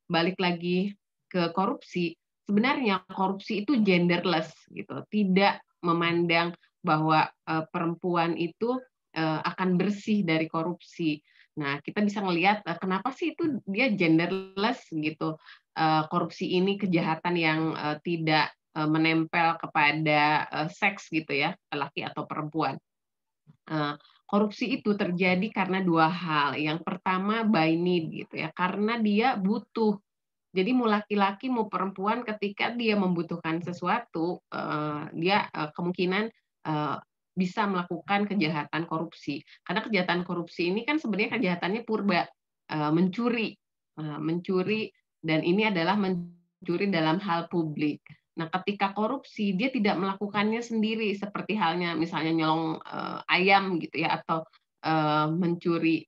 balik lagi ke korupsi, sebenarnya korupsi itu genderless gitu, tidak memandang bahwa perempuan itu akan bersih dari korupsi Nah, kita bisa melihat uh, eh, kenapa sih itu dia genderless gitu. Uh, korupsi ini kejahatan yang uh, tidak uh, menempel kepada uh, seks gitu ya, laki atau perempuan. Uh, korupsi itu terjadi karena dua hal. Yang pertama by need gitu ya, karena dia butuh. Jadi mau laki-laki mau perempuan ketika dia membutuhkan sesuatu, uh, dia uh, kemungkinan bisa melakukan kejahatan korupsi. Karena kejahatan korupsi ini kan sebenarnya kejahatannya purba, eh, mencuri, eh, mencuri dan ini adalah mencuri dalam hal publik. Nah, ketika korupsi dia tidak melakukannya sendiri seperti halnya misalnya nyolong eh, ayam gitu ya atau mencuri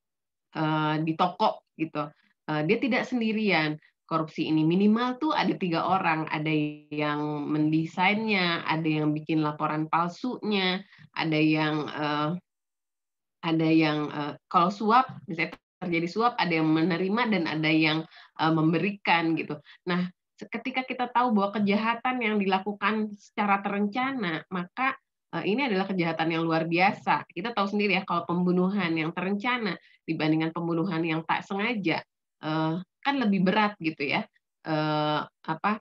di toko gitu. dia tidak sendirian korupsi ini minimal tuh ada tiga orang ada yang mendesainnya ada yang bikin laporan palsunya ada yang uh, ada yang uh, kalau suap misalnya terjadi suap ada yang menerima dan ada yang uh, memberikan gitu nah ketika kita tahu bahwa kejahatan yang dilakukan secara terencana maka ini adalah kejahatan yang luar biasa kita tahu sendiri ya kalau pembunuhan yang terencana dibandingkan pembunuhan yang tak sengaja Eh, kan lebih berat gitu ya eh, apa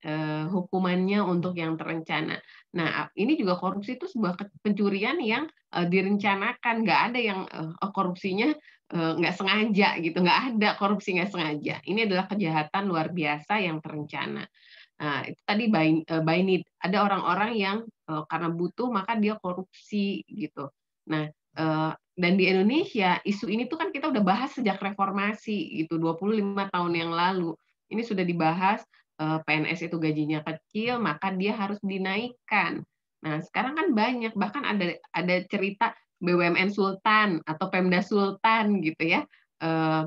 eh, hukumannya untuk yang terencana. Nah ini juga korupsi itu sebuah pencurian yang direncanakan, nggak ada yang oh, korupsinya nggak sengaja gitu, nggak ada korupsi nggak sengaja. Ini adalah kejahatan luar biasa yang terencana. Nah, itu tadi by, by need. Ada orang-orang yang karena butuh maka dia korupsi gitu. Nah, dan di Indonesia isu ini tuh kan kita udah bahas sejak reformasi gitu 25 tahun yang lalu ini sudah dibahas eh, PNS itu gajinya kecil maka dia harus dinaikkan nah sekarang kan banyak bahkan ada ada cerita BUMN Sultan atau Pemda Sultan gitu ya eh,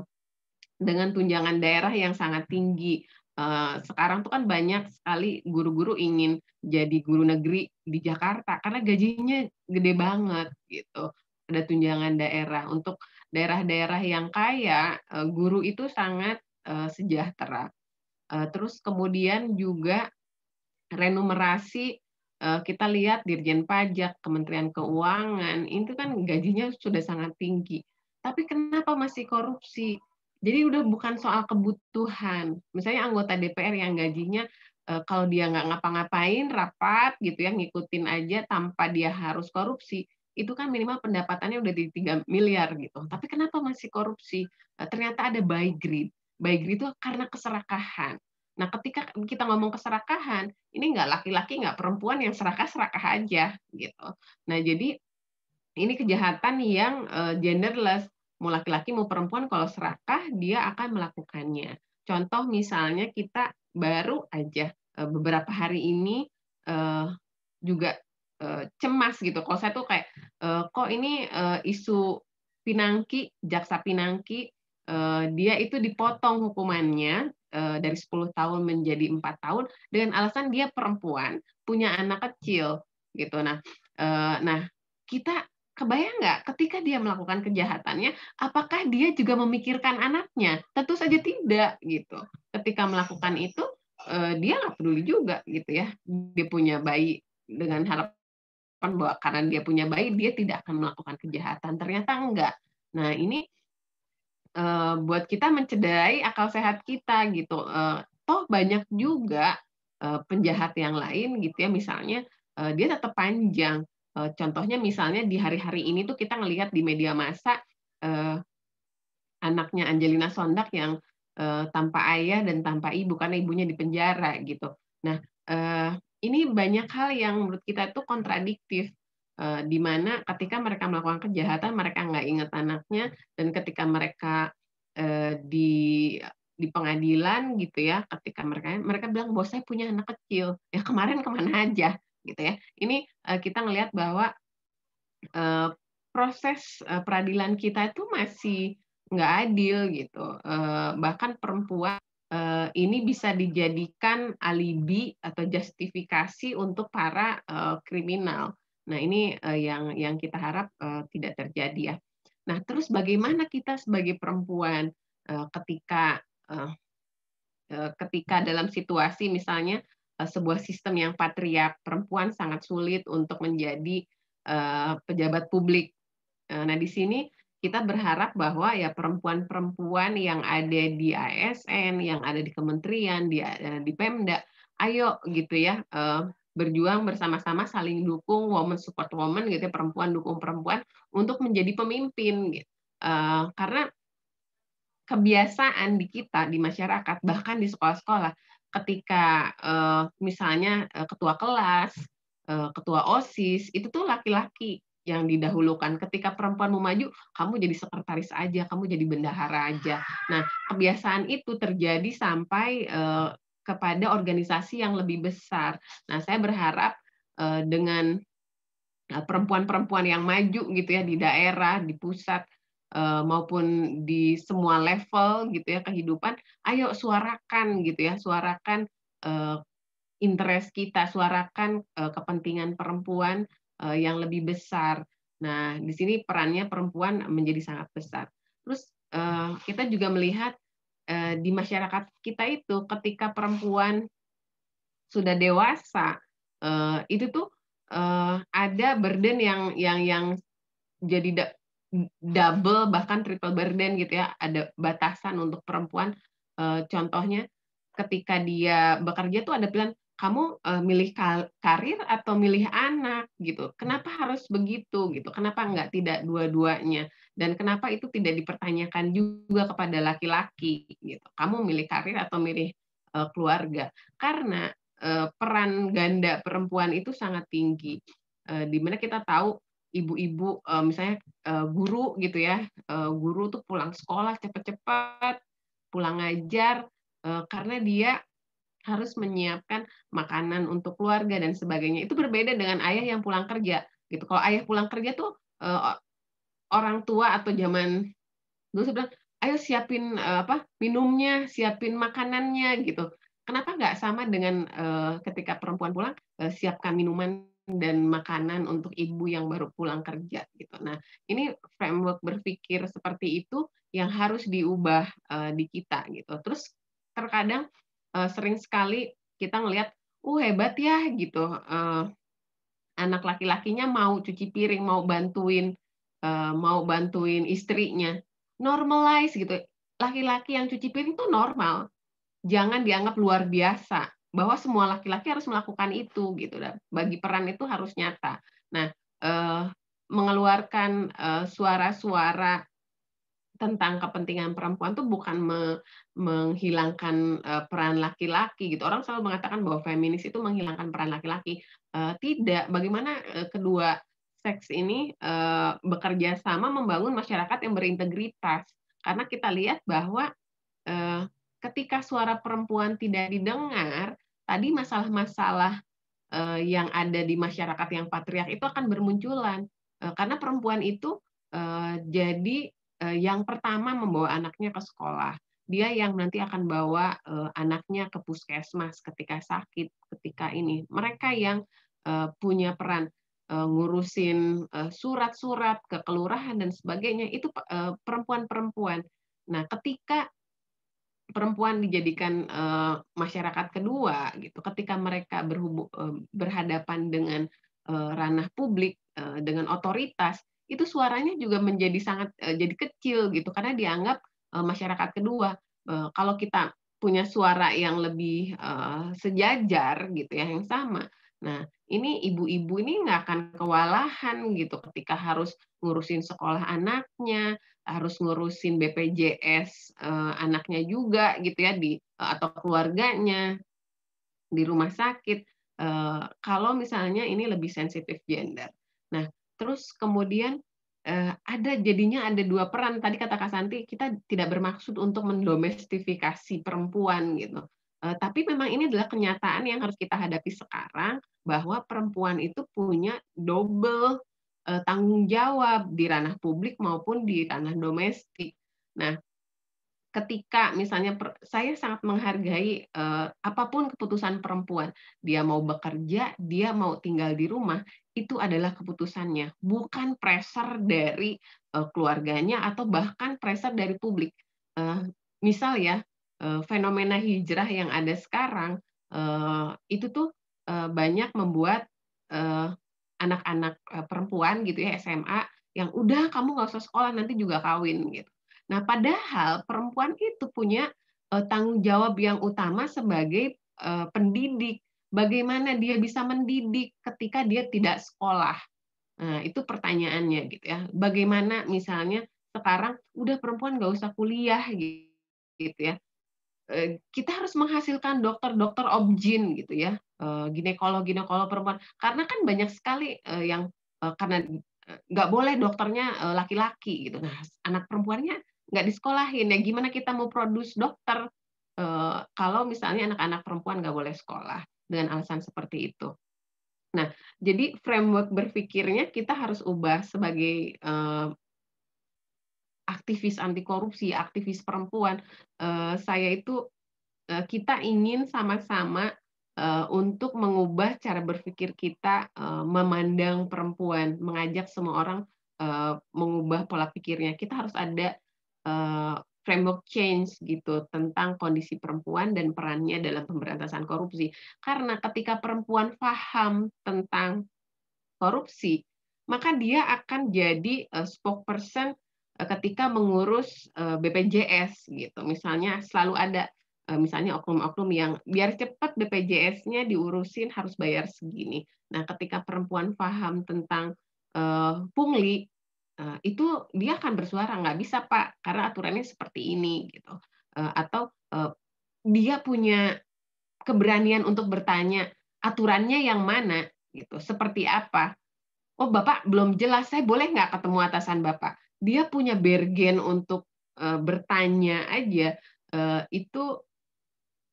dengan tunjangan daerah yang sangat tinggi eh, sekarang tuh kan banyak sekali guru-guru ingin jadi guru negeri di Jakarta karena gajinya gede banget gitu ada tunjangan daerah. Untuk daerah-daerah yang kaya, eh, guru itu sangat eh, sejahtera. Eh, terus kemudian juga renumerasi kita lihat Dirjen Pajak, Kementerian Keuangan, itu kan gajinya sudah sangat tinggi. Tapi kenapa masih korupsi? Jadi udah bukan soal kebutuhan. Misalnya anggota DPR yang gajinya kalau dia nggak ngapa-ngapain, rapat gitu ya, ngikutin aja tanpa dia harus korupsi itu kan minimal pendapatannya udah di 3 miliar gitu. Tapi kenapa masih korupsi? Eh, ternyata ada buy greed. Buy greed itu karena keserakahan. Nah, ketika kita ngomong keserakahan, ini nggak laki-laki, nggak perempuan yang serakah-serakah aja gitu. Nah, jadi ini kejahatan yang eh, genderless. Mau laki-laki mau perempuan kalau serakah dia akan melakukannya. Contoh misalnya kita baru aja eh, beberapa hari ini juga Eh, cemas gitu. Kalau saya tuh kayak eh, kok ini eh, isu Pinangki, jaksa Pinangki dia itu dipotong hukumannya dari 10 tahun menjadi empat tahun dengan alasan dia perempuan, punya anak kecil gitu. Nah, nah kita kebayang nggak ketika dia melakukan kejahatannya, apakah dia juga memikirkan anaknya? Tentu saja tidak gitu. Ketika melakukan itu, dia nggak peduli juga gitu ya. Dia punya bayi dengan harap bahwa karena dia punya bayi dia tidak akan melakukan kejahatan ternyata enggak nah ini uh, buat kita mencederai akal sehat kita gitu uh, toh banyak juga uh, penjahat yang lain gitu ya misalnya uh, dia tetap panjang uh, contohnya misalnya di hari-hari ini tuh kita ngelihat di media massa uh, anaknya Angelina Sondak yang uh, tanpa ayah dan tanpa ibu karena ibunya di penjara gitu. Nah, ini banyak hal yang menurut kita itu kontradiktif eh, di mana ketika mereka melakukan kejahatan mereka nggak ingat anaknya dan ketika mereka eh, di di pengadilan gitu ya ketika mereka mereka bilang bos saya punya anak kecil ya kemarin kemana aja gitu ya ini eh, kita ngelihat bahwa proses peradilan kita itu masih nggak adil gitu bahkan perempuan Eh, ini bisa dijadikan alibi atau justifikasi untuk para eh, kriminal. Nah, ini eh, yang yang kita harap tidak terjadi ya. Nah, terus bagaimana kita sebagai perempuan ketika ketika dalam situasi misalnya sebuah sistem yang patriark, perempuan sangat sulit untuk menjadi pejabat publik. Nah, di sini kita berharap bahwa ya perempuan-perempuan yang ada di ASN, yang ada di kementerian, di, eh, di Pemda, ayo gitu ya eh, berjuang bersama-sama saling dukung woman support woman gitu ya, perempuan dukung perempuan untuk menjadi pemimpin gitu. Eh, karena kebiasaan di kita di masyarakat bahkan di sekolah-sekolah ketika misalnya ketua kelas ketua osis itu tuh laki-laki yang didahulukan. Ketika perempuan mau maju, kamu jadi sekretaris aja, kamu jadi bendahara aja. Nah, kebiasaan itu terjadi sampai uh, kepada organisasi yang lebih besar. Nah, saya berharap uh, dengan eh, perempuan-perempuan yang maju gitu ya di daerah, di pusat maupun di semua level gitu ya kehidupan, ayo suarakan gitu ya, suarakan interest kita, suarakan kepentingan perempuan Eh, yang lebih besar. Nah, di sini perannya perempuan menjadi sangat besar. Terus eh, kita juga melihat eh, di masyarakat kita itu ketika perempuan sudah dewasa itu tuh ada burden yang yang yang jadi double bahkan triple burden gitu ya ada batasan untuk perempuan contohnya ketika dia bekerja tuh ada pilihan kamu uh, milih karir atau milih anak gitu. Hmm. Kenapa harus begitu gitu? Kenapa nggak tidak dua-duanya? Dan kenapa itu tidak dipertanyakan juga kepada laki-laki gitu? Kamu milih karir atau milih uh, keluarga? Karena uh, peran ganda perempuan itu sangat tinggi. Uh, mana kita tahu ibu-ibu uh, misalnya uh, guru gitu ya, uh, guru tuh pulang sekolah cepat-cepat, pulang ngajar karena dia harus menyiapkan makanan untuk keluarga dan sebagainya. Itu berbeda dengan ayah yang pulang kerja gitu. Kalau ayah pulang kerja tuh uh, orang tua atau zaman dulu sebenarnya ayo siapin uh, apa minumnya, siapin makanannya gitu. Kenapa nggak sama dengan uh, ketika perempuan pulang uh, siapkan minuman dan makanan untuk ibu yang baru pulang kerja gitu. Nah, ini framework berpikir seperti itu yang harus diubah uh, di kita gitu. Terus terkadang Eh, sering sekali kita ngelihat, uh hebat ya gitu, uh, anak laki-lakinya mau cuci piring, mau bantuin, uh, mau bantuin istrinya, normalize gitu. Laki-laki yang cuci piring itu normal, jangan dianggap luar biasa bahwa semua laki-laki harus melakukan itu gitu. Bagi peran itu harus nyata. Nah, uh, mengeluarkan suara-suara tentang kepentingan perempuan tuh bukan me, menghilangkan uh, peran laki-laki gitu. Orang selalu mengatakan bahwa feminis itu menghilangkan peran laki-laki. Uh, tidak. Bagaimana uh, kedua seks ini uh, bekerja sama membangun masyarakat yang berintegritas? Karena kita lihat bahwa uh, ketika suara perempuan tidak didengar, tadi masalah-masalah uh, yang ada di masyarakat yang patriark itu akan bermunculan. Uh, karena perempuan itu uh, jadi Eh, yang pertama membawa anaknya ke sekolah dia yang nanti akan bawa eh, anaknya ke puskesmas ketika sakit, ketika ini. Mereka yang eh, punya peran ngurusin surat-surat ke kelurahan dan sebagainya itu perempuan-perempuan. nah, ketika perempuan dijadikan masyarakat kedua gitu, ketika mereka berhadapan dengan ranah publik, dengan otoritas, itu suaranya juga menjadi sangat uh, jadi kecil gitu karena dianggap uh, masyarakat kedua uh, kalau kita punya suara yang lebih uh, sejajar gitu ya yang sama Nah, ini ibu-ibu ini nggak akan kewalahan gitu ketika harus ngurusin sekolah anaknya, harus ngurusin BPJS uh, anaknya juga gitu ya di atau keluarganya di rumah sakit. uh, kalau misalnya ini lebih sensitif gender. Nah, terus kemudian eh, ada jadinya ada dua peran tadi kata Kak Santi kita tidak bermaksud untuk mendomestifikasi perempuan gitu eh, tapi memang ini adalah kenyataan yang harus kita hadapi sekarang bahwa perempuan itu punya double eh, tanggung jawab di ranah publik maupun di ranah domestik nah ketika misalnya per, saya sangat menghargai eh, apapun keputusan perempuan, dia mau bekerja, dia mau tinggal di rumah, itu adalah keputusannya, bukan pressure dari eh, keluarganya atau bahkan pressure dari publik. Eh, misal ya eh, fenomena hijrah yang ada sekarang eh, itu tuh eh, banyak membuat eh, anak-anak eh, perempuan gitu ya SMA yang udah kamu nggak usah sekolah nanti juga kawin gitu Nah, padahal perempuan itu punya eh, tanggung jawab yang utama sebagai eh, pendidik. Bagaimana dia bisa mendidik ketika dia tidak sekolah? Nah, itu pertanyaannya gitu ya. Bagaimana misalnya sekarang udah perempuan nggak usah kuliah gitu, ya. Eh, kita harus menghasilkan dokter-dokter obgyn gitu ya, ginekolog-ginekolog perempuan. Karena kan banyak sekali yang karena nggak boleh dokternya laki-laki gitu. Nah, anak perempuannya nggak disekolahin ya gimana kita mau produce dokter eh, kalau misalnya anak-anak perempuan nggak boleh sekolah dengan alasan seperti itu. Nah, jadi framework berpikirnya kita harus ubah sebagai eh, aktivis anti korupsi, aktivis perempuan. Eh, saya itu eh, kita ingin sama-sama eh, untuk mengubah cara berpikir kita memandang perempuan, mengajak semua orang mengubah pola pikirnya. Kita harus ada uh, framework change gitu tentang kondisi perempuan dan perannya dalam pemberantasan korupsi. Karena ketika perempuan paham tentang korupsi, maka dia akan jadi uh, spokesperson eh, ketika mengurus uh, BPJS gitu. Misalnya selalu ada misalnya oknum-oknum yang biar cepat BPJS-nya diurusin harus bayar segini. Nah, ketika perempuan paham tentang uh, pungli Eh, itu dia akan bersuara nggak bisa pak karena aturannya seperti ini gitu uh, atau uh, dia punya keberanian untuk bertanya aturannya yang mana gitu seperti apa oh bapak belum jelas saya boleh nggak ketemu atasan bapak dia punya bergen untuk uh, bertanya aja uh, itu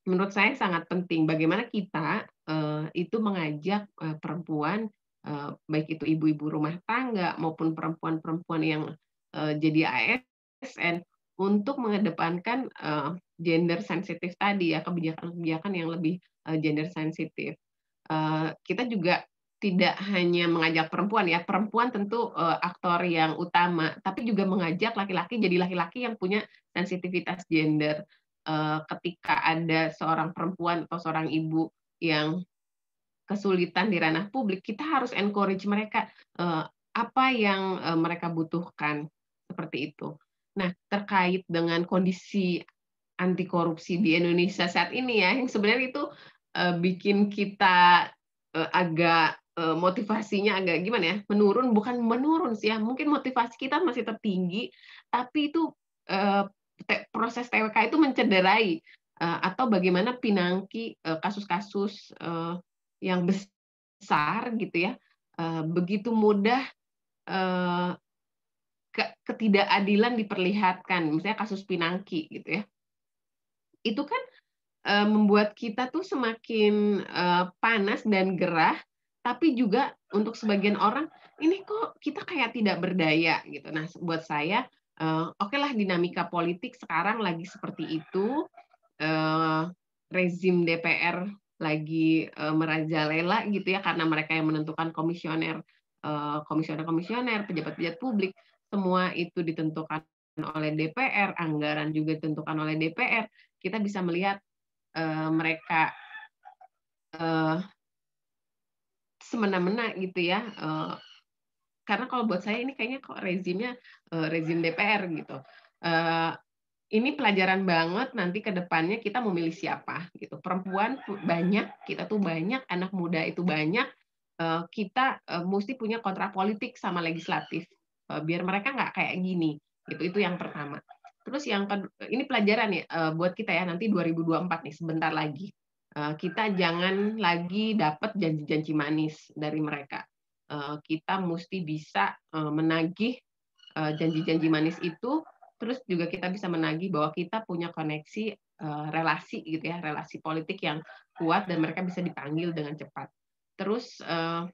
menurut saya sangat penting bagaimana kita uh, itu mengajak perempuan Eh, baik itu ibu-ibu rumah tangga maupun perempuan-perempuan yang eh, jadi ASN untuk mengedepankan eh, gender sensitif tadi ya kebijakan-kebijakan yang lebih gender sensitif. kita juga tidak hanya mengajak perempuan ya perempuan tentu aktor yang utama tapi juga mengajak laki-laki jadi laki-laki yang punya sensitivitas gender ketika ada seorang perempuan atau seorang ibu yang kesulitan di ranah publik, kita harus encourage mereka uh, apa yang uh, mereka butuhkan seperti itu. Nah, terkait dengan kondisi anti korupsi di Indonesia saat ini ya, yang sebenarnya itu uh, bikin kita uh, agak motivasinya agak gimana ya menurun bukan menurun sih ya mungkin motivasi kita masih tertinggi tapi itu eh, proses TWK itu mencederai uh, atau bagaimana pinangki kasus-kasus uh, uh, yang besar gitu ya eh, begitu mudah eh, ketidakadilan diperlihatkan misalnya kasus Pinangki gitu ya itu kan eh, membuat kita tuh semakin panas dan gerah tapi juga untuk sebagian orang ini kok kita kayak tidak berdaya gitu nah buat saya oke okay lah dinamika politik sekarang lagi seperti itu rezim DPR lagi uh, merajalela gitu ya karena mereka yang menentukan komisioner uh, komisioner-komisioner, pejabat-pejabat publik, semua itu ditentukan oleh DPR, anggaran juga ditentukan oleh DPR. Kita bisa melihat uh, mereka uh, semena-mena gitu ya. Uh, karena kalau buat saya ini kayaknya kok rezimnya uh, rezim DPR gitu. Uh, ini pelajaran banget nanti ke depannya kita memilih siapa gitu. Perempuan banyak, kita tuh banyak, anak muda itu banyak. Eh, kita eh, mesti punya kontrak politik sama legislatif eh, biar mereka nggak kayak gini gitu. Itu yang pertama. Terus yang ini pelajaran ya buat kita ya nanti 2024 nih sebentar lagi. Kita jangan lagi dapat janji-janji manis dari mereka. Kita mesti bisa menagih janji-janji manis itu Terus juga kita bisa menagih bahwa kita punya koneksi uh, relasi gitu ya, relasi politik yang kuat dan mereka bisa dipanggil dengan cepat. Terus uh,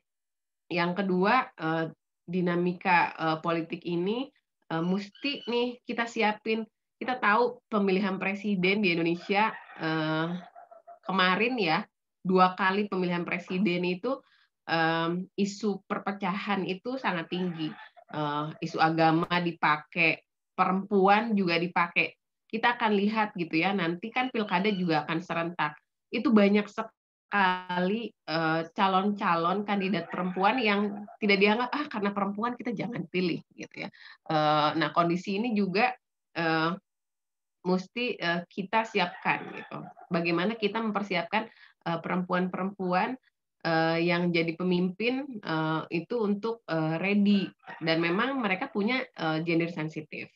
yang kedua uh, dinamika uh, politik ini uh, mesti nih kita siapin. Kita tahu pemilihan presiden di Indonesia uh, kemarin ya dua kali pemilihan presiden itu um, isu perpecahan itu sangat tinggi. Uh, isu agama dipakai, perempuan juga dipakai. Kita akan lihat gitu ya, nanti kan pilkada juga akan serentak. Itu banyak sekali eh, calon-calon uh, kandidat perempuan yang tidak dianggap ah karena perempuan kita jangan pilih gitu ya. Uh, nah kondisi ini juga uh, mesti kita siapkan gitu. Bagaimana kita mempersiapkan perempuan-perempuan yang jadi pemimpin itu untuk ready dan memang mereka punya gender sensitif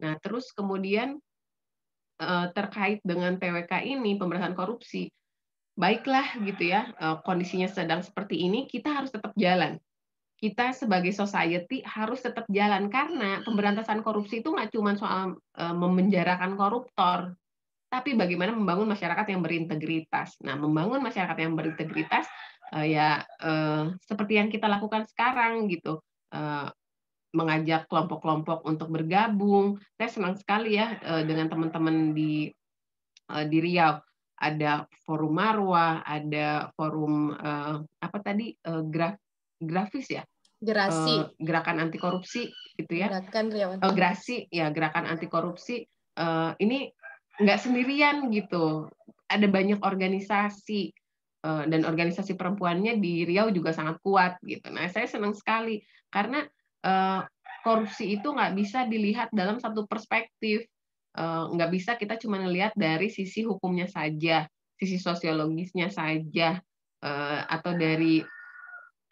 Nah, terus kemudian eh, terkait dengan PWK ini pemberantasan korupsi, baiklah gitu ya eh, kondisinya sedang seperti ini kita harus tetap jalan. Kita sebagai society harus tetap jalan karena pemberantasan korupsi itu nggak cuma soal eh, memenjarakan koruptor, tapi bagaimana membangun masyarakat yang berintegritas. Nah, membangun masyarakat yang berintegritas ya seperti yang kita lakukan sekarang gitu mengajak kelompok-kelompok untuk bergabung. Saya senang sekali ya eh, dengan teman-teman di eh, di Riau. Ada forum Marwa, ada forum eh, apa tadi graf, grafis ya, gerasi gerakan anti korupsi gitu ya gerakan Riau Oh, gerasi ya gerakan anti korupsi ini nggak sendirian gitu ada banyak organisasi dan organisasi perempuannya di Riau juga sangat kuat gitu nah saya senang sekali karena Eh, korupsi itu nggak bisa dilihat dalam satu perspektif eh, nggak bisa kita cuma melihat dari sisi hukumnya saja sisi sosiologisnya saja eh, atau dari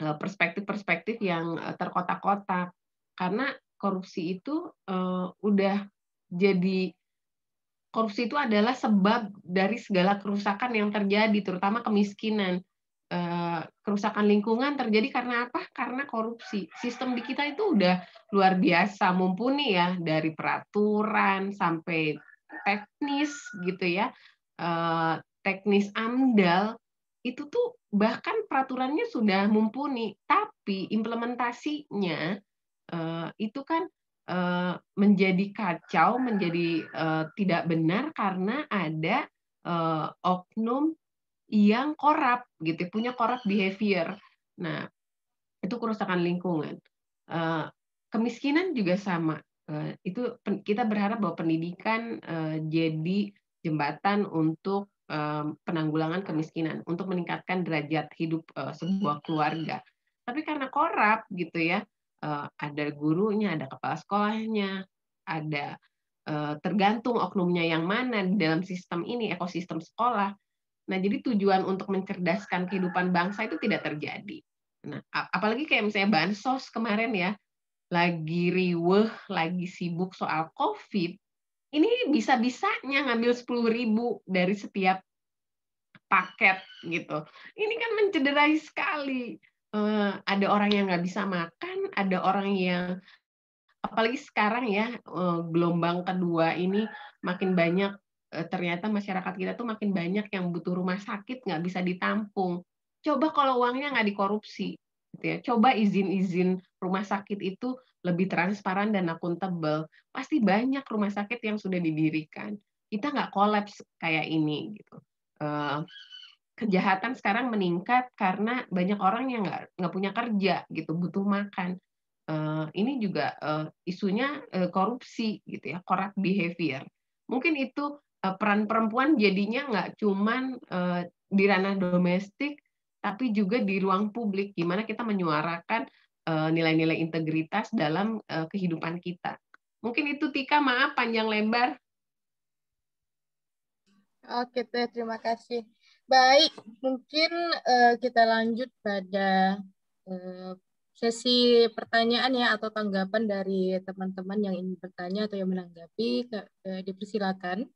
perspektif-perspektif yang terkotak-kotak karena korupsi itu udah jadi korupsi itu adalah sebab dari segala kerusakan yang terjadi terutama kemiskinan kerusakan lingkungan terjadi karena apa? Karena korupsi. Sistem di kita itu udah luar biasa mumpuni ya dari peraturan sampai teknis gitu ya. Eh, teknis AMDAL itu tuh bahkan peraturannya sudah mumpuni, tapi implementasinya eh, itu kan eh, menjadi kacau, menjadi tidak benar karena ada oknum yang korup gitu, punya korup behavior. Nah, itu kerusakan lingkungan. Eh, kemiskinan juga sama. Eh, itu kita berharap bahwa pendidikan eh, jadi jembatan untuk penanggulangan kemiskinan, untuk meningkatkan derajat hidup sebuah keluarga. Tapi karena korup gitu ya, ada gurunya, ada kepala sekolahnya, ada tergantung oknumnya yang mana di dalam sistem ini, ekosistem sekolah, Nah, jadi tujuan untuk mencerdaskan kehidupan bangsa itu tidak terjadi. Nah, apalagi kayak misalnya bansos kemarin ya, lagi riweh, lagi sibuk soal COVID, ini bisa-bisanya ngambil 10 ribu dari setiap paket gitu. Ini kan mencederai sekali. Eh, ada orang yang nggak bisa makan, ada orang yang apalagi sekarang ya eh, gelombang kedua ini makin banyak Eh, ternyata masyarakat kita tuh makin banyak yang butuh rumah sakit nggak bisa ditampung. Coba kalau uangnya nggak dikorupsi, gitu ya. Coba izin-izin rumah sakit itu lebih transparan dan akuntabel. Pasti banyak rumah sakit yang sudah didirikan. Kita nggak kolaps kayak ini, gitu. Eh, kejahatan sekarang meningkat karena banyak orang yang nggak nggak punya kerja, gitu, butuh makan. Eh, ini juga isunya korupsi, gitu ya, corrupt behavior. Mungkin itu Eh, peran perempuan jadinya nggak cuman uh, di ranah domestik tapi juga di ruang publik gimana kita menyuarakan nilai eh, nilai-nilai integritas dalam uh, kehidupan kita mungkin itu Tika maaf panjang lebar oke terima kasih baik mungkin uh, kita lanjut pada uh, sesi pertanyaan ya atau tanggapan dari teman-teman yang ingin bertanya atau yang menanggapi dipersilakan.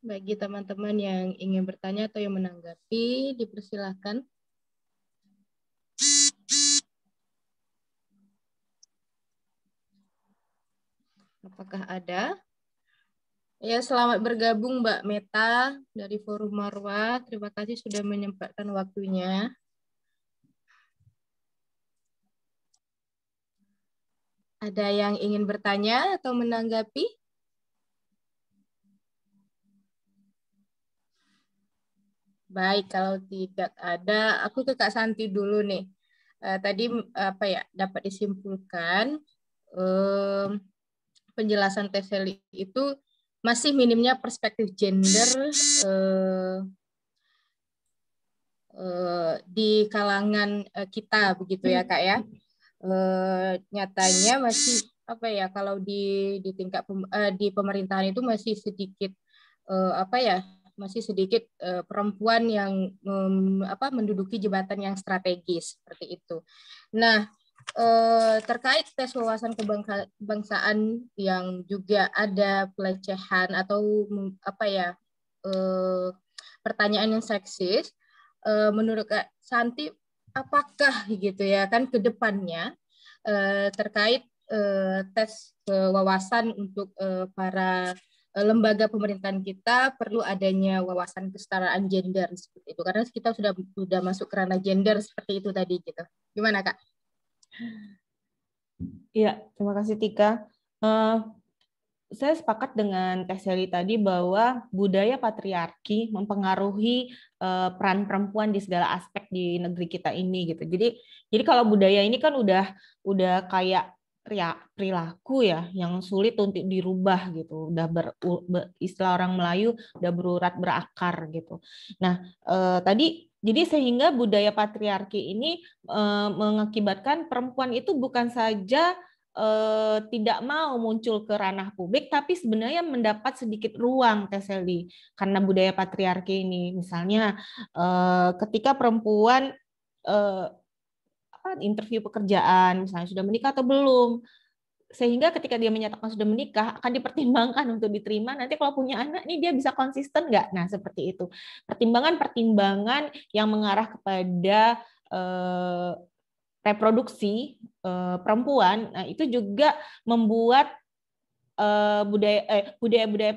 Bagi teman-teman yang ingin bertanya atau yang menanggapi, dipersilahkan. Apakah ada? Ya, selamat bergabung Mbak Meta dari Forum Marwa. Terima kasih sudah menyempatkan waktunya. Ada yang ingin bertanya atau menanggapi? Baik, kalau tidak ada, aku ke Kak Santi dulu nih. Uh, tadi apa ya dapat disimpulkan um, penjelasan Teseli itu masih minimnya perspektif gender uh, uh, di kalangan uh, kita begitu ya kak ya. Uh, nyatanya masih apa ya kalau di di tingkat pem, uh, di pemerintahan itu masih sedikit uh, apa ya masih sedikit uh, perempuan yang um, apa menduduki jabatan yang strategis seperti itu. Nah, uh, terkait tes wawasan kebangsaan yang juga ada pelecehan atau apa ya uh, pertanyaan yang seksis, uh, menurut Kak Santi apakah gitu ya kan ke depannya uh, terkait uh, tes wawasan untuk uh, para Eh, lembaga pemerintahan kita perlu adanya wawasan kesetaraan gender seperti itu karena kita sudah sudah masuk kerana gender seperti itu tadi gitu gimana kak? Iya terima kasih Tika. Uh, saya sepakat dengan Teh Seli tadi bahwa budaya patriarki mempengaruhi uh, peran perempuan di segala aspek di negeri kita ini gitu. Jadi jadi kalau budaya ini kan udah udah kayak perilaku ya yang sulit untuk dirubah gitu udah ber, istilah orang Melayu udah berurat berakar gitu nah eh, tadi jadi sehingga budaya patriarki ini eh, mengakibatkan perempuan itu bukan saja eh, tidak mau muncul ke ranah publik tapi sebenarnya mendapat sedikit ruang Teseli karena budaya patriarki ini misalnya eh, ketika perempuan eh, apa interview pekerjaan misalnya sudah menikah atau belum sehingga ketika dia menyatakan sudah menikah akan dipertimbangkan untuk diterima nanti kalau punya anak nih dia bisa konsisten nggak nah seperti itu pertimbangan-pertimbangan yang mengarah kepada eh, reproduksi eh, perempuan nah itu juga membuat Eh, budaya eh, budaya budaya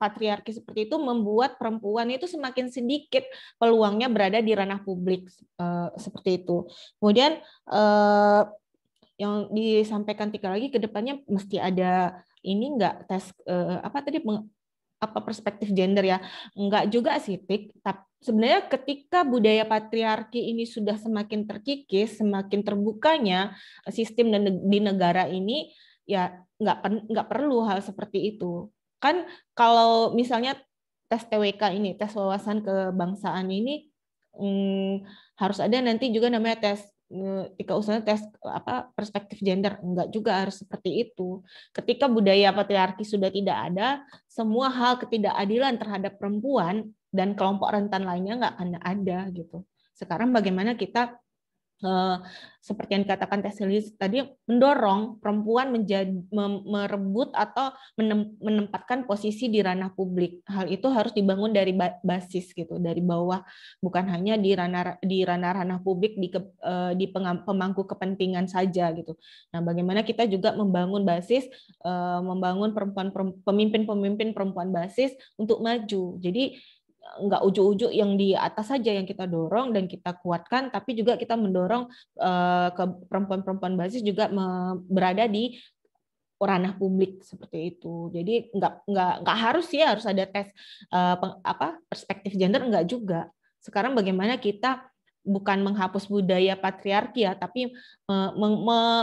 patriarki seperti itu membuat perempuan itu semakin sedikit peluangnya berada di ranah publik eh, seperti itu. Kemudian eh, yang disampaikan tiga lagi ke depannya mesti ada ini enggak tes eh, apa tadi apa perspektif gender ya enggak juga sih tik tapi sebenarnya ketika budaya patriarki ini sudah semakin terkikis semakin terbukanya sistem di negara ini ya nggak nggak perlu hal seperti itu kan kalau misalnya tes TWK ini tes wawasan kebangsaan ini hmm, harus ada nanti juga namanya tes ketika usulnya tes apa perspektif gender enggak juga harus seperti itu. Ketika budaya patriarki sudah tidak ada, semua hal ketidakadilan terhadap perempuan dan kelompok rentan lainnya enggak akan ada gitu. Sekarang bagaimana kita Eh, seperti yang dikatakan Teh tadi mendorong perempuan menjadi merebut atau menempatkan posisi di ranah publik. Hal itu harus dibangun dari basis gitu, dari bawah, bukan hanya di ranah di ranah-ranah publik di ke, eh, di pemangku kepentingan saja gitu. Nah, bagaimana kita juga membangun basis, eh, membangun perempuan pemimpin-pemimpin perempuan basis untuk maju. Jadi nggak ujuk-ujuk yang di atas saja yang kita dorong dan kita kuatkan, tapi juga kita mendorong eh, ke perempuan-perempuan basis juga berada di ranah publik seperti itu. Jadi nggak nggak nggak harus ya harus ada tes eh, apa perspektif gender nggak juga. Sekarang bagaimana kita bukan menghapus budaya patriarki ya, tapi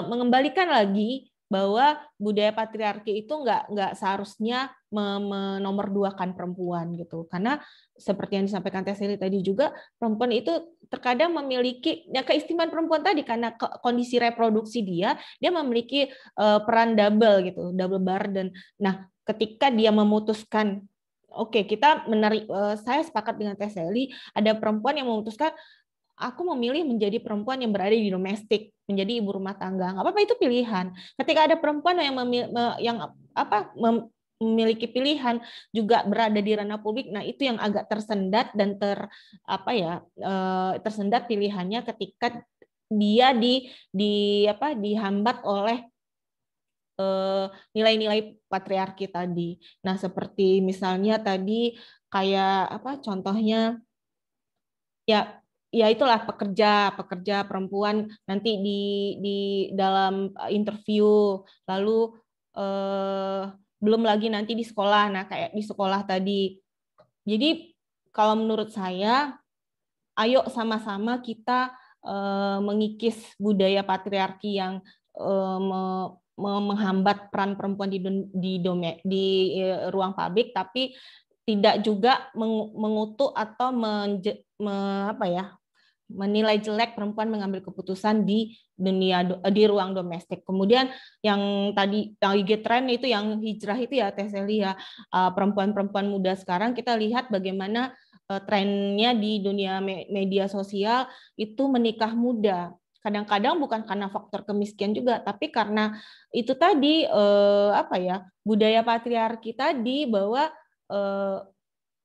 mengembalikan lagi bahwa budaya patriarki itu nggak nggak seharusnya menomorduakan perempuan gitu karena seperti yang disampaikan Teseli tadi juga perempuan itu terkadang memiliki ya keistimewaan perempuan tadi karena kondisi reproduksi dia dia memiliki uh, peran double gitu double burden nah ketika dia memutuskan oke okay, kita menarik uh, eh, saya sepakat dengan Teseli ada perempuan yang memutuskan aku memilih menjadi perempuan yang berada di domestik, menjadi ibu rumah tangga. Nggak apa-apa itu pilihan. Ketika ada perempuan yang yang apa memiliki pilihan juga berada di ranah publik, nah itu yang agak tersendat dan ter apa ya eh, tersendat pilihannya ketika dia di di apa dihambat oleh eh, nilai-nilai patriarki tadi. Nah seperti misalnya tadi kayak apa contohnya ya ya itulah pekerja pekerja perempuan nanti di di dalam eh, interview lalu eh, belum lagi nanti di sekolah nah kayak di sekolah tadi jadi kalau menurut saya ayo sama-sama kita eh, mengikis budaya patriarki yang eh, me, me, menghambat peran perempuan di di, dome, di eh, ruang publik tapi tidak juga mengutuk atau menje, me, apa ya menilai jelek perempuan mengambil keputusan di dunia eh, di ruang domestik. Kemudian yang tadi yang IG tren itu yang hijrah itu ya Teh ya eh, perempuan-perempuan muda sekarang kita lihat bagaimana eh, trennya di dunia media sosial itu menikah muda. Kadang-kadang bukan karena faktor kemiskinan juga, tapi karena itu tadi apa ya budaya patriarki tadi bahwa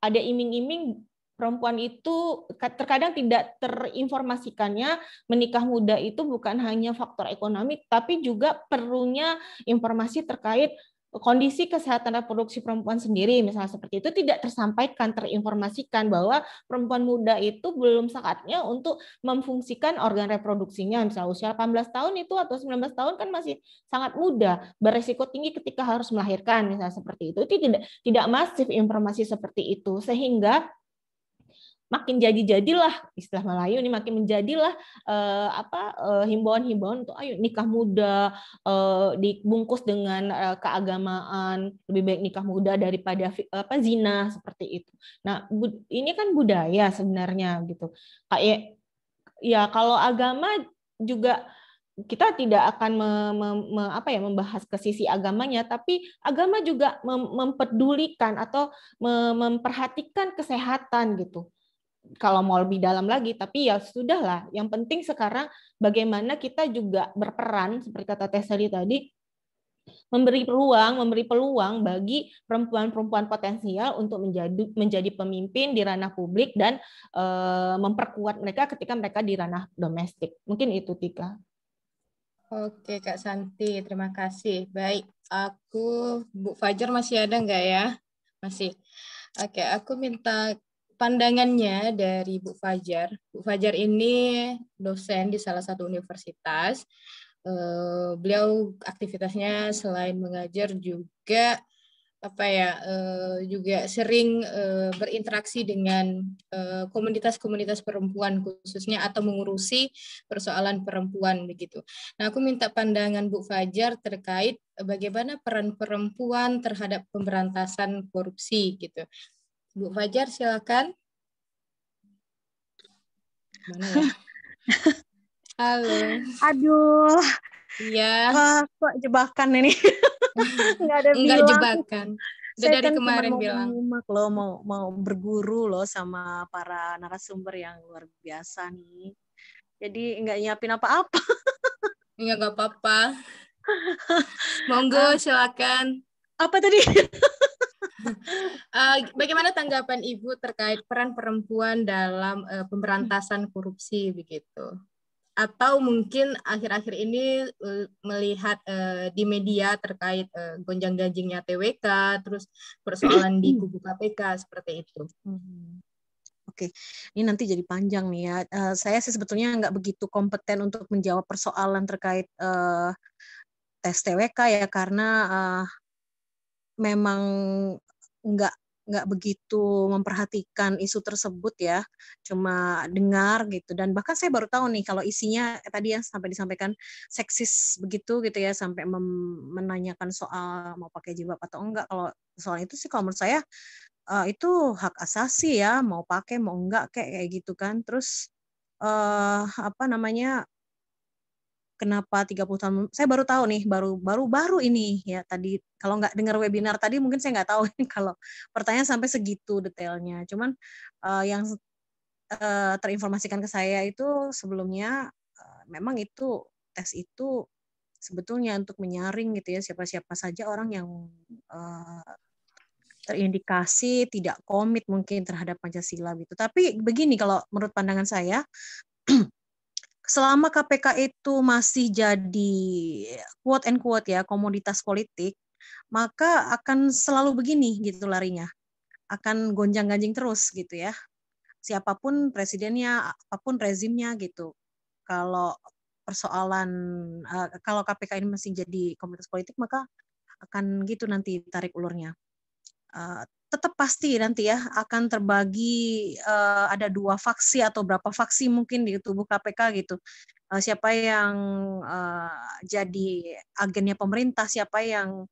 ada iming-iming perempuan itu terkadang tidak terinformasikannya menikah muda itu bukan hanya faktor ekonomi tapi juga perlunya informasi terkait kondisi kesehatan reproduksi perempuan sendiri misalnya seperti itu tidak tersampaikan terinformasikan bahwa perempuan muda itu belum saatnya untuk memfungsikan organ reproduksinya misalnya usia 18 tahun itu atau 19 tahun kan masih sangat muda beresiko tinggi ketika harus melahirkan misalnya seperti itu itu tidak tidak masif informasi seperti itu sehingga makin jadi-jadilah istilah Melayu ini makin menjadilah uh, apa eh, himbauan-himbauan untuk ayo nikah muda uh, dibungkus dengan uh, keagamaan lebih baik nikah muda daripada apa zina seperti itu. Nah, ini kan budaya sebenarnya gitu. Kayak ya kalau agama juga kita tidak akan me, me, me, apa ya membahas ke sisi agamanya tapi agama juga mem, mempedulikan atau mem, memperhatikan kesehatan gitu kalau mau lebih dalam lagi, tapi ya sudahlah. Yang penting sekarang bagaimana kita juga berperan seperti kata Tesali tadi memberi peluang, memberi peluang bagi perempuan-perempuan potensial untuk menjadi menjadi pemimpin di ranah publik dan e, memperkuat mereka ketika mereka di ranah domestik. Mungkin itu Tika. Oke Kak Santi, terima kasih. Baik, aku Bu Fajar masih ada nggak ya? Masih. Oke, aku minta pandangannya dari Bu Fajar. Bu Fajar ini dosen di salah satu universitas. Eh, beliau aktivitasnya selain mengajar juga apa ya eh, juga sering eh, berinteraksi dengan komunitas-komunitas perempuan khususnya atau mengurusi persoalan perempuan begitu. Nah, aku minta pandangan Bu Fajar terkait bagaimana peran perempuan terhadap pemberantasan korupsi gitu. Bu Fajar silakan. Ya? Halo. Aduh. Iya. Uh, kok jebakan ini. Enggak ada Enggak bilang. jebakan. Udah saya dari kan kemarin mau bilang. Loh, mau mau berguru loh sama para narasumber yang luar biasa nih. Jadi enggak nyiapin apa-apa. Enggak iya, -apa. apa-apa. Monggo silakan. Apa tadi? Eh, bagaimana tanggapan Ibu terkait peran perempuan dalam uh, pemberantasan korupsi begitu? Atau mungkin akhir-akhir ini eh, melihat uh, di media terkait uh, gonjang-ganjingnya TWK, terus persoalan di kubu KPK seperti itu. Hmm. Oke, ini nanti jadi panjang nih ya. Uh, saya sih sebetulnya nggak begitu kompeten untuk menjawab persoalan terkait uh, tes TWK ya karena uh, memang nggak nggak begitu memperhatikan isu tersebut ya cuma dengar gitu dan bahkan saya baru tahu nih kalau isinya tadi yang sampai disampaikan seksis begitu gitu ya sampai menanyakan soal mau pakai jilbab atau enggak kalau soal itu sih kalau menurut saya uh, itu hak asasi ya mau pakai mau enggak kayak kayak gitu kan terus uh, apa namanya kenapa 30 tahun saya baru tahu nih baru baru baru ini ya tadi kalau nggak dengar webinar tadi mungkin saya nggak tahu kalau pertanyaan sampai segitu detailnya cuman uh, yang uh, terinformasikan ke saya itu sebelumnya uh, memang itu tes itu sebetulnya untuk menyaring gitu ya siapa-siapa saja orang yang uh, terindikasi tidak komit mungkin terhadap Pancasila gitu. Tapi begini kalau menurut pandangan saya selama KPK itu masih jadi quote and quote ya komoditas politik, maka akan selalu begini gitu larinya. Akan gonjang-ganjing terus gitu ya. Siapapun presidennya, apapun rezimnya gitu. Kalau persoalan eh, kalau KPK ini masih jadi komoditas politik, maka akan gitu nanti tarik ulurnya. Eh, tetap pasti nanti ya akan terbagi uh, ada dua faksi atau berapa faksi mungkin di tubuh KPK gitu. Uh, siapa yang uh, jadi agennya pemerintah, siapa yang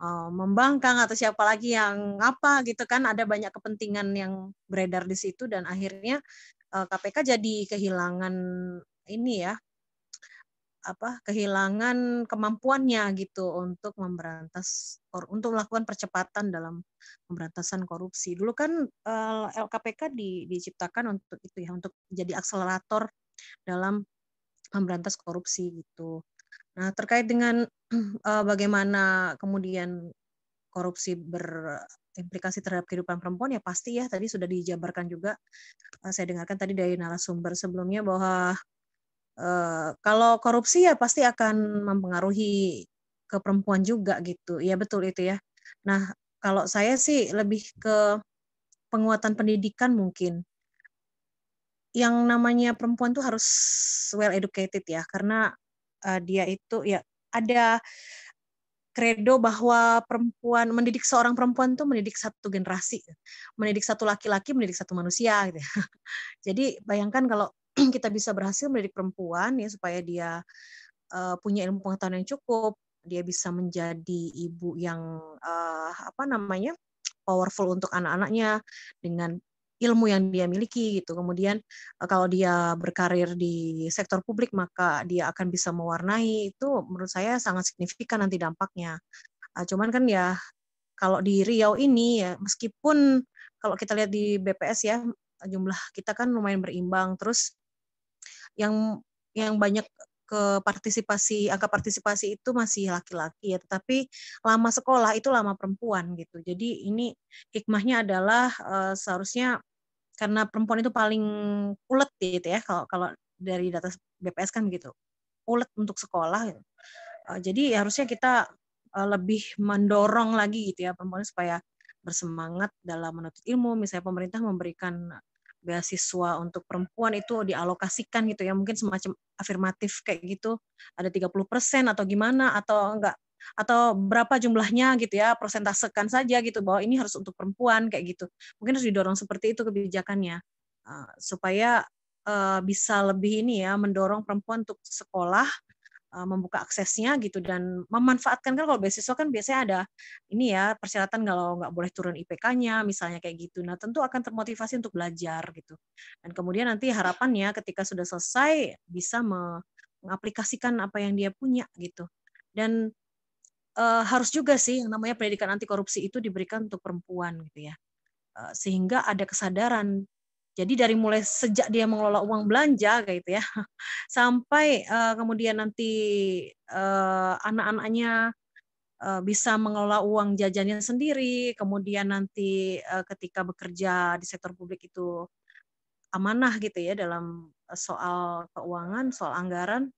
uh, membangkang atau siapa lagi yang apa gitu kan ada banyak kepentingan yang beredar di situ dan akhirnya uh, KPK jadi kehilangan ini ya apa kehilangan kemampuannya gitu untuk memberantas untuk melakukan percepatan dalam pemberantasan korupsi. Dulu kan eh, LKPK di, diciptakan untuk itu ya untuk jadi akselerator dalam memberantas korupsi gitu. Nah, terkait dengan uh, bagaimana kemudian korupsi berimplikasi terhadap kehidupan perempuan ya pasti ya tadi sudah dijabarkan juga eh, saya dengarkan tadi dari narasumber sebelumnya bahwa Eh, kalau korupsi ya pasti akan mempengaruhi ke perempuan juga gitu. Ya betul itu ya. Nah, kalau saya sih lebih ke penguatan pendidikan mungkin. Yang namanya perempuan tuh harus well educated ya karena uh, dia itu ya ada kredo bahwa perempuan mendidik seorang perempuan tuh mendidik satu generasi, mendidik satu laki-laki, mendidik satu manusia gitu. Ya. Jadi bayangkan kalau kita bisa berhasil mendidik perempuan ya supaya dia uh, punya ilmu pengetahuan yang cukup, dia bisa menjadi ibu yang uh, apa namanya powerful untuk anak-anaknya dengan ilmu yang dia miliki gitu. Kemudian eh, kalau dia berkarir di sektor publik maka dia akan bisa mewarnai itu menurut saya sangat signifikan nanti dampaknya. Cuman kan ya kalau di Riau ini ya meskipun kalau kita lihat di BPS ya jumlah kita kan lumayan berimbang terus yang yang banyak ke partisipasi angka partisipasi itu masih laki-laki ya tetapi lama sekolah itu lama perempuan gitu jadi ini hikmahnya adalah uh, seharusnya karena perempuan itu paling ulet gitu ya kalau kalau dari data BPS kan gitu, ulet untuk sekolah gitu. uh, jadi ya harusnya kita uh, lebih mendorong lagi gitu ya perempuan supaya bersemangat dalam menuntut ilmu misalnya pemerintah memberikan beasiswa untuk perempuan itu dialokasikan gitu ya mungkin semacam afirmatif kayak gitu ada 30% atau gimana atau enggak atau berapa jumlahnya gitu ya persentasekan saja gitu bahwa ini harus untuk perempuan kayak gitu mungkin harus didorong seperti itu kebijakannya ah, supaya eh, bisa lebih ini ya mendorong perempuan untuk sekolah Eh, membuka aksesnya gitu dan memanfaatkan kan kalau beasiswa kan biasanya ada ini ya persyaratan kalau nggak boleh turun IPK-nya misalnya kayak gitu. Nah tentu akan termotivasi untuk belajar gitu. Dan kemudian nanti harapannya ketika sudah selesai bisa mengaplikasikan apa yang dia punya gitu. Dan uh, harus juga sih yang namanya pendidikan anti korupsi itu diberikan untuk perempuan gitu ya eh, sehingga ada kesadaran jadi dari mulai sejak dia mengelola uang belanja kayak gitu ya, sampai uh, kemudian nanti uh, anak-anaknya uh, bisa mengelola uang jajannya sendiri, kemudian nanti uh, ketika bekerja di sektor publik itu amanah gitu ya dalam soal keuangan, soal anggaran,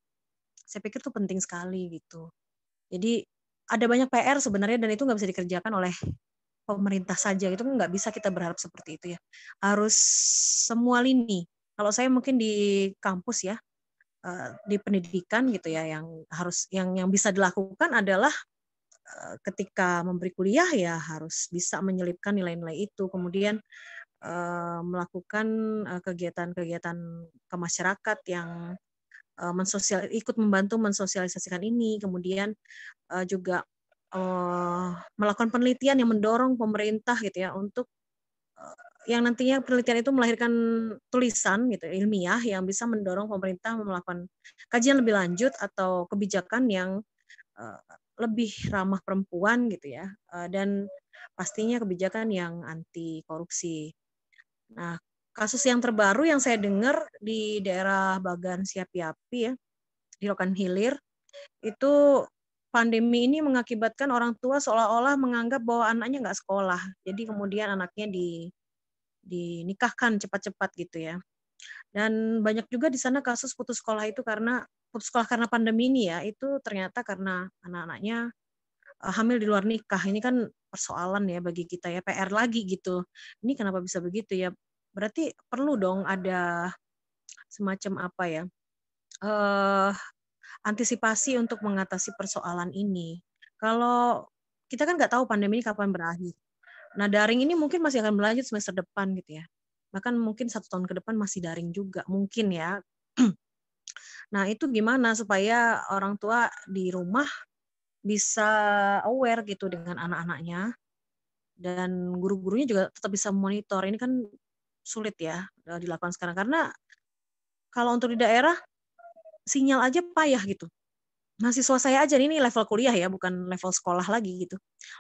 saya pikir itu penting sekali gitu. Jadi ada banyak PR sebenarnya dan itu nggak bisa dikerjakan oleh pemerintah saja itu nggak bisa kita berharap seperti itu ya harus semua lini kalau saya mungkin di kampus ya eh, di pendidikan gitu ya yang harus yang yang bisa dilakukan adalah eh, ketika memberi kuliah ya harus bisa menyelipkan nilai-nilai itu kemudian eh, melakukan kegiatan-kegiatan ke masyarakat yang mensosial ikut membantu mensosialisasikan ini kemudian juga Eh, melakukan penelitian yang mendorong pemerintah gitu ya untuk eh, yang nantinya penelitian itu melahirkan tulisan gitu ilmiah yang bisa mendorong pemerintah melakukan kajian lebih lanjut atau kebijakan yang eh, lebih ramah perempuan gitu ya dan pastinya kebijakan yang anti korupsi. Nah, kasus yang terbaru yang saya dengar di daerah Bagan Siapiapi ya di Rokan Hilir itu pandemi ini mengakibatkan orang tua seolah-olah menganggap bahwa anaknya nggak sekolah. Jadi kemudian anaknya di dinikahkan cepat-cepat gitu ya. Dan banyak juga di sana kasus putus sekolah itu karena putus sekolah karena pandemi ini ya, itu ternyata karena anak-anaknya eh, hamil di luar nikah. Ini kan persoalan ya bagi kita ya, PR lagi gitu. Ini kenapa bisa begitu ya? Berarti perlu dong ada semacam apa ya? Uh, antisipasi untuk mengatasi persoalan ini. Kalau kita kan nggak tahu pandemi ini kapan berakhir. Nah, daring ini mungkin masih akan berlanjut semester depan gitu ya. Bahkan mungkin satu tahun ke depan masih daring juga, mungkin ya. nah, itu gimana supaya orang tua di rumah bisa aware gitu dengan anak-anaknya dan guru-gurunya juga tetap bisa monitor. Ini kan sulit ya eh, dilakukan sekarang karena kalau untuk di daerah sinyal aja payah gitu. Mahasiswa saya aja ini level kuliah ya, bukan level sekolah lagi gitu.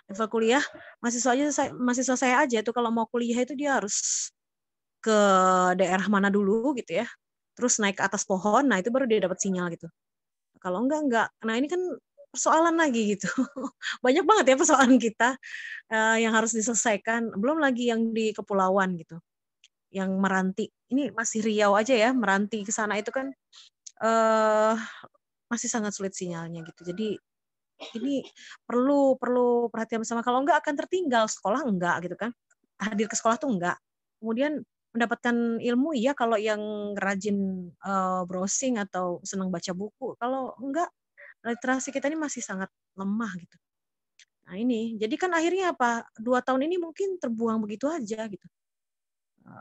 Level kuliah, mahasiswa aja saya, mahasiswa saya aja itu kalau mau kuliah itu dia harus ke daerah mana dulu gitu ya. Terus naik ke atas pohon, nah itu baru dia dapat sinyal gitu. Kalau enggak enggak. Nah, ini kan persoalan lagi gitu. Banyak banget ya persoalan kita eh, yang harus diselesaikan. Belum lagi yang di kepulauan gitu. Yang meranti. Ini masih Riau aja ya, meranti ke sana itu kan uh, masih sangat sulit sinyalnya gitu. Jadi ini perlu perlu perhatian bersama. Kalau enggak akan tertinggal sekolah enggak gitu kan? Hadir ke sekolah tuh enggak. Kemudian mendapatkan ilmu ya kalau yang rajin uh, browsing atau senang baca buku. Kalau enggak literasi kita ini masih sangat lemah gitu. Nah ini, jadi kan akhirnya apa? Dua tahun ini mungkin terbuang begitu aja gitu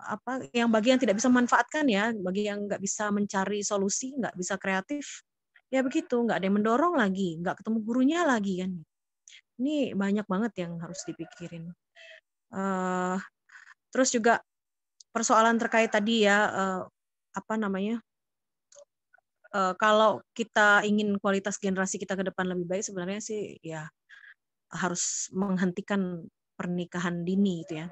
apa yang bagi yang tidak bisa memanfaatkan ya bagi yang nggak bisa mencari solusi nggak bisa kreatif ya begitu nggak ada yang mendorong lagi nggak ketemu gurunya lagi kan ini banyak banget yang harus dipikirin uh, terus juga persoalan terkait tadi ya uh, apa namanya uh, kalau kita ingin kualitas generasi kita ke depan lebih baik sebenarnya sih ya harus menghentikan pernikahan dini itu ya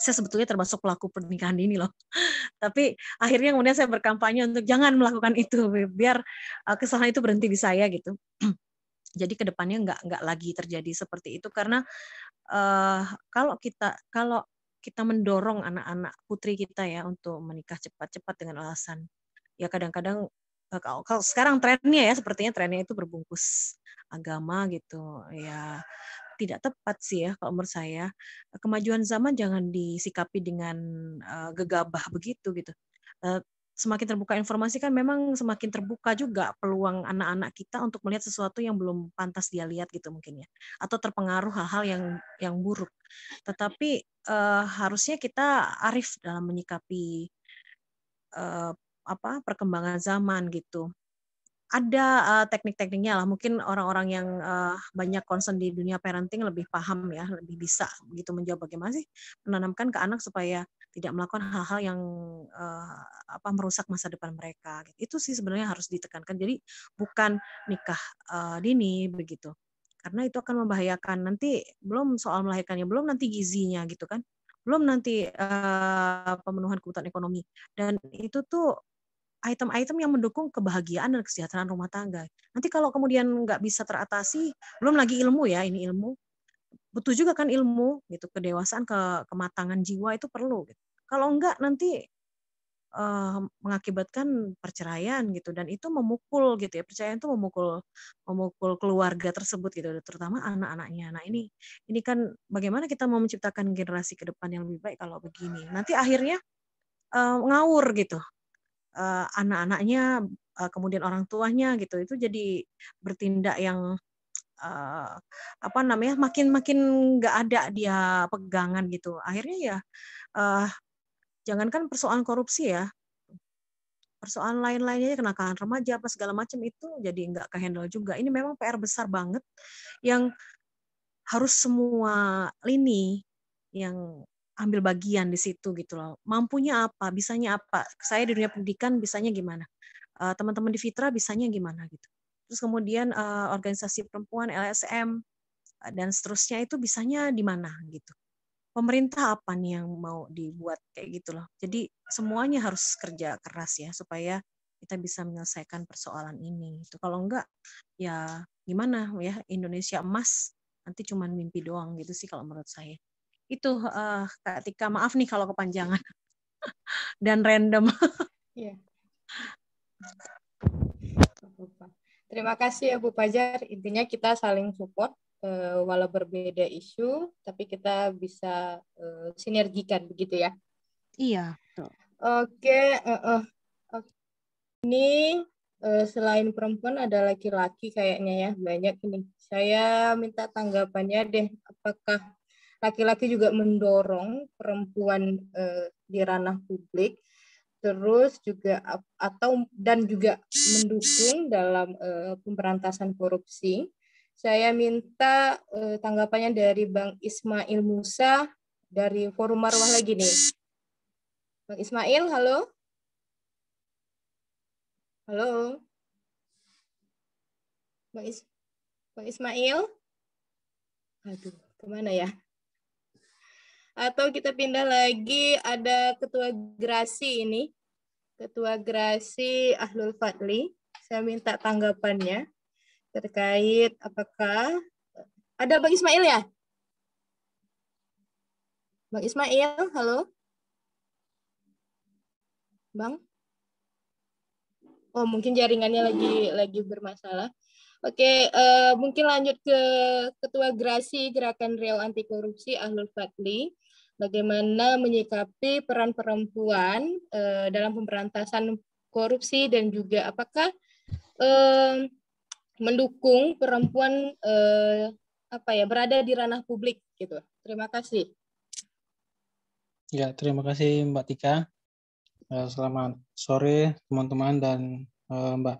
saya sebetulnya termasuk pelaku pernikahan ini loh. Tapi akhirnya kemudian saya berkampanye untuk jangan melakukan itu, biar eh, kesalahan itu berhenti di saya gitu. Jadi kedepannya nggak nggak lagi terjadi seperti itu karena uh, kalau kita kalau kita mendorong anak-anak putri kita ya untuk menikah cepat-cepat dengan alasan ya kadang-kadang eh, kalau sekarang trennya ya sepertinya trennya itu berbungkus agama gitu ya tidak tepat sih ya kalau menurut saya. Kemajuan zaman jangan disikapi dengan uh, gegabah begitu gitu. Uh, semakin terbuka informasi kan memang semakin terbuka juga peluang anak-anak kita untuk melihat sesuatu yang belum pantas dia lihat gitu mungkin ya atau terpengaruh hal-hal yang yang buruk. Tetapi uh, harusnya kita arif dalam menyikapi uh, apa perkembangan zaman gitu ada uh, teknik-tekniknya lah. Mungkin orang-orang yang uh, banyak concern di dunia parenting lebih paham ya, lebih bisa gitu menjawab bagaimana sih menanamkan ke anak supaya tidak melakukan hal-hal yang uh, apa merusak masa depan mereka. Itu sih sebenarnya harus ditekankan. Jadi bukan nikah uh, dini begitu. Karena itu akan membahayakan nanti belum soal melahirkannya, belum nanti gizinya gitu kan. Belum nanti uh, pemenuhan kebutuhan ekonomi. Dan itu tuh item-item yang mendukung kebahagiaan dan kesejahteraan rumah tangga. Nanti kalau kemudian nggak bisa teratasi, belum lagi ilmu ya, ini ilmu. Butuh juga kan ilmu, gitu kedewasaan, ke kematangan jiwa itu perlu. Gitu. Kalau enggak nanti uh, mengakibatkan perceraian gitu dan itu memukul gitu ya perceraian itu memukul memukul keluarga tersebut gitu terutama anak-anaknya nah ini ini kan bagaimana kita mau menciptakan generasi ke depan yang lebih baik kalau begini nanti akhirnya uh, ngawur gitu uh, anak-anaknya uh, kemudian orang tuanya gitu itu jadi bertindak yang uh, apa namanya makin makin nggak ada dia pegangan gitu akhirnya ya uh, jangankan persoalan korupsi ya persoalan lain-lainnya kenakalan remaja apa segala macam itu jadi nggak kehandle juga ini memang PR besar banget yang harus semua lini yang ambil bagian di situ gitu loh. Mampunya apa, bisanya apa. Saya di dunia pendidikan bisanya gimana. Eh, teman-teman di Fitra bisanya gimana gitu. Terus kemudian eh, organisasi perempuan, LSM, eh, dan seterusnya itu bisanya di mana gitu. Pemerintah apa nih yang mau dibuat kayak gitu loh. Jadi semuanya harus kerja keras ya supaya kita bisa menyelesaikan persoalan ini. Itu kalau enggak ya gimana ya Indonesia emas nanti cuman mimpi doang gitu sih kalau menurut saya itu uh, eh, Kak Tika maaf nih kalau kepanjangan dan random. Iya. Terima kasih ya Bu Pajar. Intinya kita saling support uh, walau berbeda isu, tapi kita bisa eh, sinergikan begitu ya. Iya. Oke. Ini selain perempuan ada laki-laki kayaknya ya banyak ini. Saya minta tanggapannya deh. Apakah laki-laki juga mendorong perempuan eh, di ranah publik terus juga atau dan juga mendukung dalam eh, pemberantasan korupsi. Saya minta eh, tanggapannya dari Bang Ismail Musa dari Forum Marwah lagi nih. Bang Ismail, halo. Halo. Bang, Is Bang Ismail? Aduh, kemana ya? Atau kita pindah lagi ada Ketua Grasi ini. Ketua Grasi Ahlul Fadli. Saya minta tanggapannya terkait apakah ada Bang Ismail ya? Bang Ismail, halo. Bang? Oh, mungkin jaringannya lagi lagi bermasalah. Oke, uh, mungkin lanjut ke Ketua Grasi Gerakan real Anti Korupsi Ahlul Fadli bagaimana menyikapi peran perempuan eh, dalam pemberantasan korupsi dan juga apakah eh, mendukung perempuan eh, apa ya berada di ranah publik gitu. Terima kasih. Ya, terima kasih Mbak Tika. Eh, selamat sore teman-teman dan eh, Mbak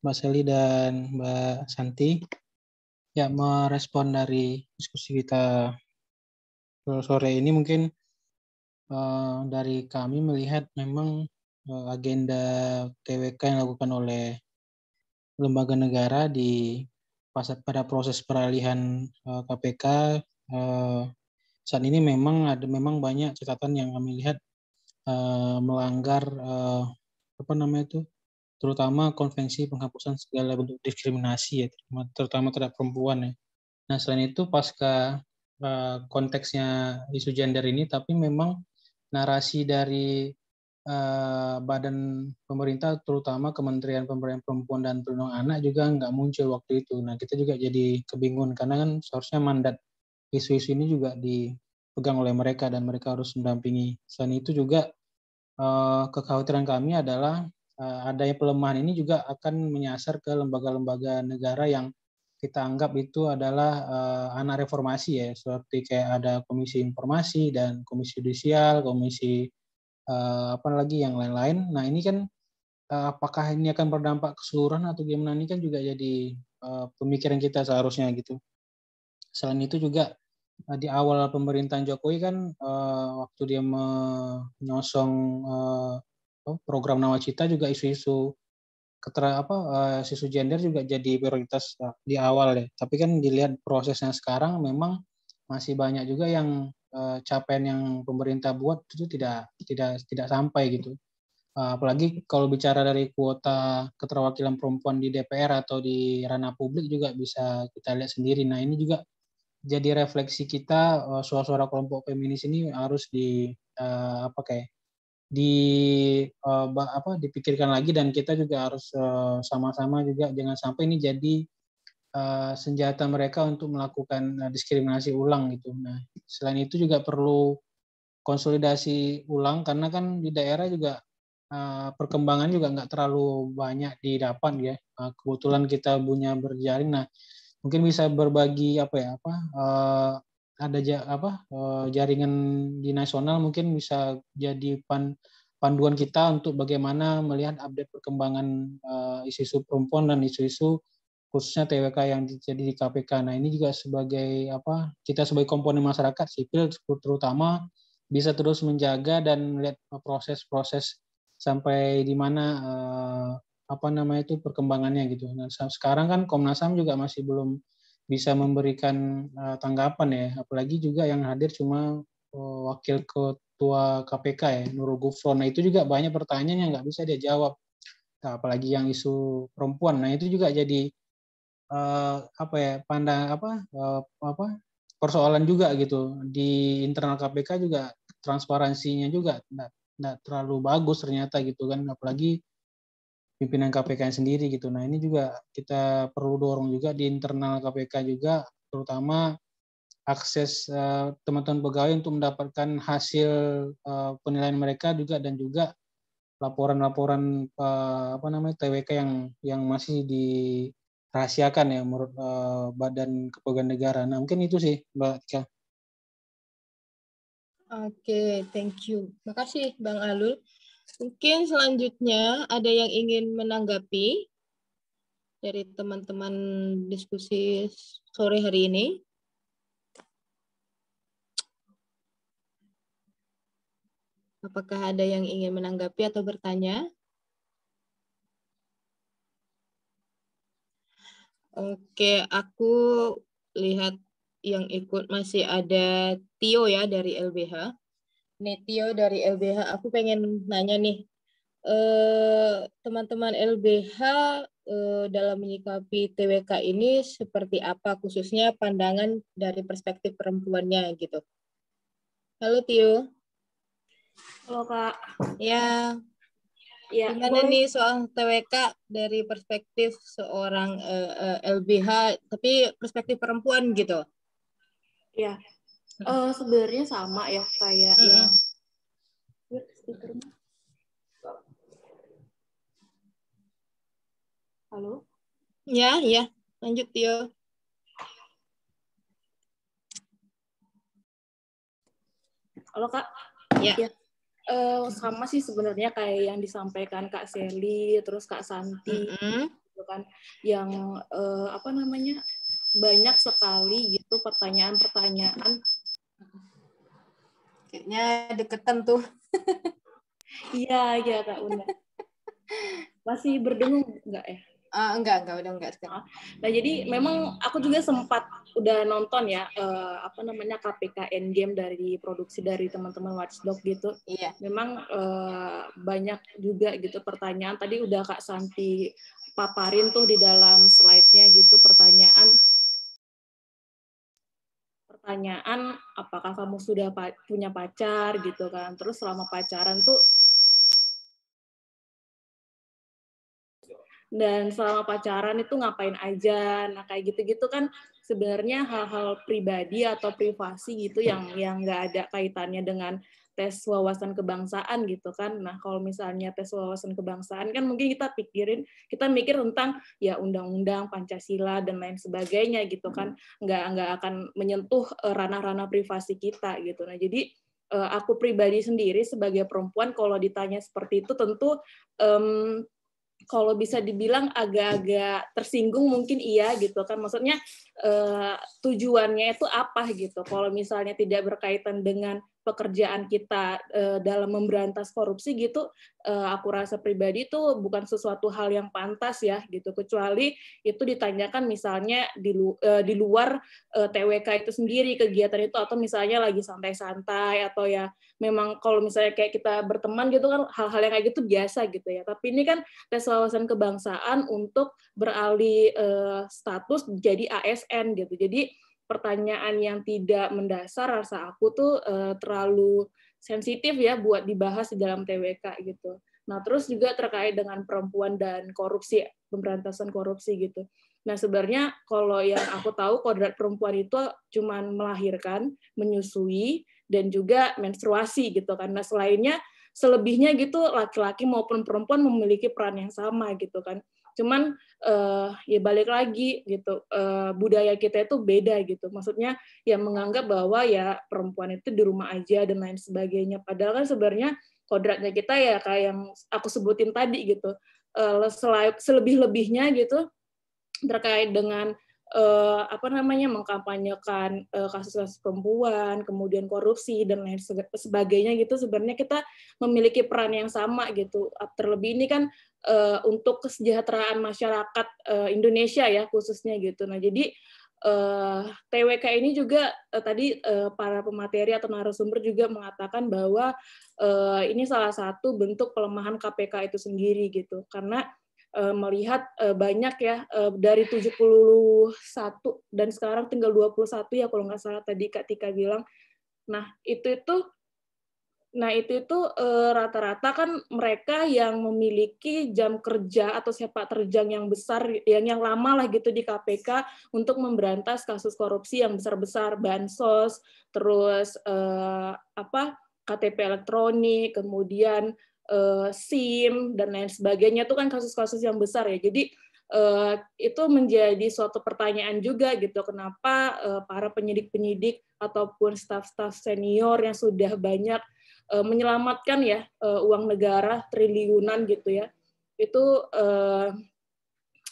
Mbak Seli dan Mbak Santi. Ya, merespon dari diskusi kita Eh, sore ini mungkin uh, dari kami melihat memang uh, agenda TWK yang dilakukan oleh lembaga negara di pada proses peralihan uh, KPK uh, saat ini memang ada memang banyak catatan yang kami lihat uh, melanggar uh, apa namanya itu terutama konvensi penghapusan segala bentuk diskriminasi ya terutama terhadap perempuan ya. Nah selain itu pasca Eh, konteksnya isu gender ini, tapi memang narasi dari eh, badan pemerintah, terutama Kementerian Pemberdayaan Perempuan dan Perlindungan Anak juga nggak muncul waktu itu. Nah, kita juga jadi kebingungan karena kan seharusnya mandat isu-isu ini juga dipegang oleh mereka dan mereka harus mendampingi. Selain itu juga eh, kekhawatiran kami adalah adanya pelemahan ini juga akan menyasar ke lembaga-lembaga negara yang kita anggap itu adalah uh, anak reformasi ya seperti kayak ada komisi informasi dan komisi judisial komisi uh, apa lagi yang lain-lain nah ini kan uh, apakah ini akan berdampak keseluruhan atau gimana ini kan juga jadi uh, pemikiran kita seharusnya gitu selain itu juga uh, di awal pemerintahan Jokowi kan uh, waktu dia menyosong uh, program nawacita juga isu-isu keter apa uh, eh, isu gender juga jadi prioritas eh, di awal ya. Tapi kan dilihat prosesnya sekarang memang masih banyak juga yang uh, capaian yang pemerintah buat itu tidak tidak tidak sampai gitu. Uh, apalagi kalau bicara dari kuota keterwakilan perempuan di DPR atau di ranah publik juga bisa kita lihat sendiri. Nah ini juga jadi refleksi kita uh, suara-suara kelompok feminis ini harus di uh, apa kayak di uh, apa dipikirkan lagi dan kita juga harus eh, sama-sama uh, juga jangan sampai ini jadi uh, senjata mereka untuk melakukan uh, diskriminasi ulang gitu. Nah, selain itu juga perlu konsolidasi ulang karena kan di daerah juga uh, perkembangan juga nggak terlalu banyak didapat ya. Uh, kebetulan kita punya berjaring. Nah, mungkin bisa berbagi apa ya apa uh, ada apa eh, jaringan di nasional mungkin bisa jadi pan, panduan kita untuk bagaimana melihat update perkembangan eh, isu-isu perempuan dan isu-isu khususnya TWK yang terjadi di KPK. Nah ini juga sebagai apa kita sebagai komponen masyarakat sipil terutama bisa terus menjaga dan melihat proses-proses sampai di mana uh, apa namanya itu perkembangannya gitu. Nah sekarang kan Komnas Ham juga masih belum bisa memberikan uh, tanggapan ya, apalagi juga yang hadir cuma uh, wakil ketua KPK ya, Nurul Gufron. Nah itu juga banyak pertanyaan yang nggak bisa dia jawab. Nah, apalagi yang isu perempuan. Nah itu juga jadi uh, apa ya pandang apa uh, apa persoalan juga gitu di internal KPK juga transparansinya juga nggak, nggak terlalu bagus ternyata gitu kan apalagi pimpinan KPK sendiri gitu. Nah ini juga kita perlu dorong juga di internal KPK juga, terutama akses eh, teman-teman uh, pegawai untuk mendapatkan hasil uh, penilaian mereka juga dan juga laporan-laporan uh, apa namanya TWK yang yang masih dirahasiakan ya menurut uh, Badan Kepegawaian Negara. Nah mungkin itu sih Mbak Tika. Oke, okay, thank you. Makasih Bang Alul. Mungkin selanjutnya ada yang ingin menanggapi dari teman-teman diskusi sore hari ini. Apakah ada yang ingin menanggapi atau bertanya? Oke, aku lihat yang ikut masih ada Tio ya dari LBH. Netio dari LBH. Aku pengen nanya nih, eh, teman-teman eh, LBH eh, dalam menyikapi TWK ini seperti apa, khususnya pandangan dari perspektif perempuannya gitu. Halo Tio. Halo Kak. Ya. Ya, Gimana nih soal TWK dari perspektif seorang uh, eh, eh, LBH, tapi perspektif perempuan gitu? Ya, Uh, sebenarnya sama ya kayak mm yang Halo? Ya, ya. Lanjut, Tio. Halo, Kak. Ya. ya. Uh, sama sih sebenarnya kayak yang disampaikan Kak Seli, terus Kak Santi, mm -hmm. kan, yang uh, apa namanya banyak sekali gitu pertanyaan-pertanyaan Kayaknya deketan tuh. Iya, iya Kak Una. Masih berdengung enggak ya? Uh, ah, enggak, enggak, udah enggak sekarang. Ah, nah, jadi memang aku juga sempat udah nonton ya, uh, apa namanya, KPK Endgame dari produksi dari teman-teman Watchdog gitu. Iya. Memang uh, banyak juga gitu pertanyaan. Tadi udah Kak Santi paparin tuh di dalam slide-nya gitu pertanyaan pertanyaan apakah kamu sudah punya pacar gitu kan terus selama pacaran tuh dan selama pacaran itu ngapain aja nah kayak gitu-gitu kan sebenarnya hal-hal pribadi atau privasi gitu yang yang nggak ada kaitannya dengan tes wawasan kebangsaan gitu kan. Nah, kalau misalnya tes wawasan kebangsaan kan mungkin kita pikirin, kita mikir tentang ya undang-undang Pancasila dan lain sebagainya gitu kan. Nggak nggak akan menyentuh eh, ranah-ranah privasi kita gitu. Nah, jadi eh, aku pribadi sendiri sebagai perempuan kalau ditanya seperti itu tentu um, kalau bisa dibilang agak-agak tersinggung mungkin iya gitu kan maksudnya uh, tujuannya itu apa gitu kalau misalnya tidak berkaitan dengan pekerjaan kita uh, dalam memberantas korupsi gitu uh, aku rasa pribadi itu bukan sesuatu hal yang pantas ya gitu kecuali itu ditanyakan misalnya di lu, uh, di luar uh, TWK itu sendiri kegiatan itu atau misalnya lagi santai-santai atau ya memang kalau misalnya kayak kita berteman gitu kan hal-hal yang kayak gitu biasa gitu ya tapi ini kan tes wawasan kebangsaan untuk beralih uh, status jadi ASN gitu jadi pertanyaan yang tidak mendasar rasa aku tuh uh, terlalu sensitif ya buat dibahas di dalam TWK gitu. Nah, terus juga terkait dengan perempuan dan korupsi, pemberantasan korupsi gitu. Nah, sebenarnya kalau yang aku tahu kodrat perempuan itu cuman melahirkan, menyusui, dan juga menstruasi gitu. Karena selainnya, selebihnya gitu laki-laki maupun perempuan memiliki peran yang sama gitu kan cuman uh, ya balik lagi gitu uh, budaya kita itu beda gitu maksudnya ya menganggap bahwa ya perempuan itu di rumah aja dan lain sebagainya padahal kan sebenarnya kodratnya kita ya kayak yang aku sebutin tadi gitu uh, eh, selebih lebihnya gitu terkait dengan uh, apa namanya mengkampanyekan eh, kasus-kasus perempuan, kemudian korupsi dan lain sebagainya gitu sebenarnya kita memiliki peran yang sama gitu. Terlebih ini kan uh, untuk kesejahteraan masyarakat uh, Indonesia ya khususnya gitu. Nah, jadi uh, TWK ini juga uh, tadi uh, para pemateri atau narasumber juga mengatakan bahwa uh, ini salah satu bentuk pelemahan KPK itu sendiri gitu karena Eh, melihat eh, banyak ya eh, dari 71 dan sekarang tinggal 21 ya kalau nggak salah tadi Kak Tika bilang. Nah, itu itu Nah, itu itu rata-rata kan mereka yang memiliki jam kerja atau sepak terjang yang besar, yang yang lama lah gitu di KPK untuk memberantas kasus korupsi yang besar-besar, bansos, terus eh, apa KTP elektronik, kemudian uh, SIM dan lain sebagainya itu kan kasus-kasus yang besar ya. Jadi uh, itu menjadi suatu pertanyaan juga gitu kenapa uh, para penyidik-penyidik ataupun staf-staf senior yang sudah banyak uh, menyelamatkan ya uh, uang negara triliunan gitu ya. Itu uh,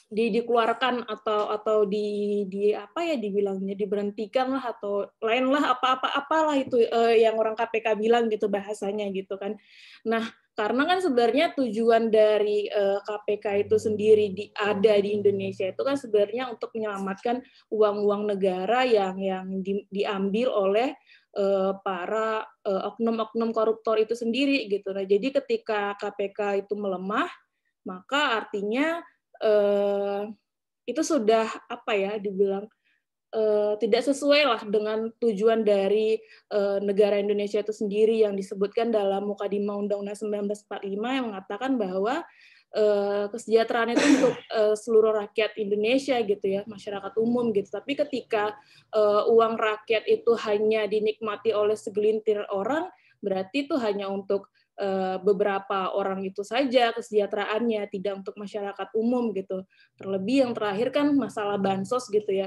di, dikeluarkan atau atau di di apa ya dibilangnya diberhentikan lah atau lain lah apa-apa apalah itu eh, yang orang KPK bilang gitu bahasanya gitu kan. Nah, karena kan sebenarnya tujuan dari uh, eh, KPK itu sendiri di, ada di Indonesia itu kan sebenarnya untuk menyelamatkan uang-uang negara yang yang di, diambil oleh uh, para uh, oknum-oknum koruptor itu sendiri gitu. Nah, jadi ketika KPK itu melemah, maka artinya uh, itu sudah apa ya dibilang uh, tidak sesuai lah dengan tujuan dari uh, negara Indonesia itu sendiri yang disebutkan dalam Mukadimah Undang-Undang 1945 yang mengatakan bahwa uh, kesejahteraan itu untuk uh, seluruh rakyat Indonesia gitu ya, masyarakat umum gitu. Tapi ketika uh, uang rakyat itu hanya dinikmati oleh segelintir orang, berarti itu hanya untuk beberapa orang itu saja kesejahteraannya, tidak untuk masyarakat umum gitu. Terlebih yang terakhir kan masalah bansos gitu ya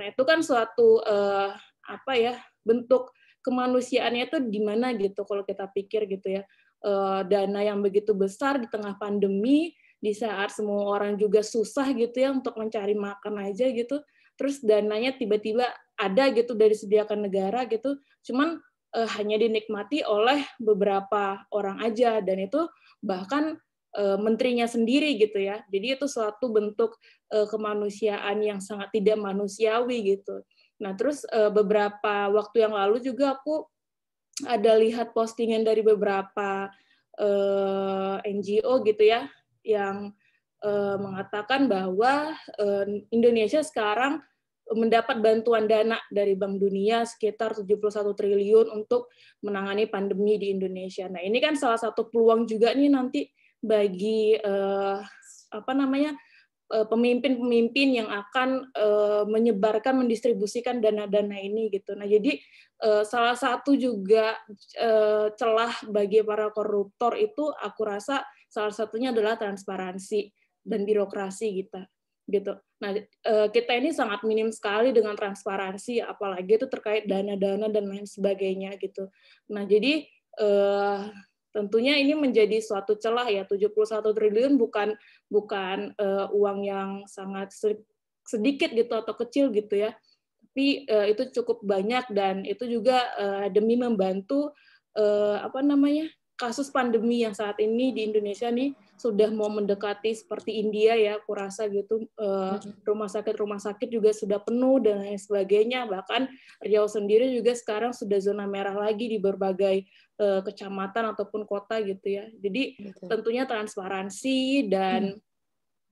Nah, itu kan suatu uh, apa ya, bentuk kemanusiaannya itu di mana gitu kalau kita pikir gitu ya. Uh, dana yang begitu besar di tengah pandemi, di saat semua orang juga susah gitu ya untuk mencari makan aja gitu. Terus dananya tiba-tiba ada gitu dari sediakan negara gitu. Cuman uh, hanya dinikmati oleh beberapa orang aja dan itu bahkan menterinya sendiri gitu ya. Jadi itu suatu bentuk uh, kemanusiaan yang sangat tidak manusiawi gitu. Nah, terus uh, beberapa waktu yang lalu juga aku ada lihat postingan dari beberapa uh, eh, NGO gitu ya yang uh, mengatakan bahwa uh, Indonesia sekarang mendapat bantuan dana dari Bank Dunia sekitar 71 triliun untuk menangani pandemi di Indonesia. Nah, ini kan salah satu peluang juga nih nanti bagi eh, apa namanya Eh, pemimpin-pemimpin yang akan eh, menyebarkan mendistribusikan dana-dana ini gitu. Nah, jadi eh, salah satu juga celah bagi para koruptor itu aku rasa salah satunya adalah transparansi dan birokrasi gitu. Gitu. Nah, kita ini sangat minim sekali dengan transparansi apalagi itu terkait dana-dana dan lain sebagainya gitu. Nah, jadi tentunya ini menjadi suatu celah ya 71 triliun bukan bukan uh, uang yang sangat sedikit gitu atau kecil gitu ya tapi uh, itu cukup banyak dan itu juga uh, demi membantu uh, apa namanya kasus pandemi yang saat ini di Indonesia nih sudah mau mendekati seperti India ya kurasa gitu rumah sakit rumah sakit juga sudah penuh dan lain sebagainya bahkan Riau sendiri juga sekarang sudah zona merah lagi di berbagai Eh, kecamatan ataupun kota gitu ya. Jadi Betul. tentunya transparansi dan hmm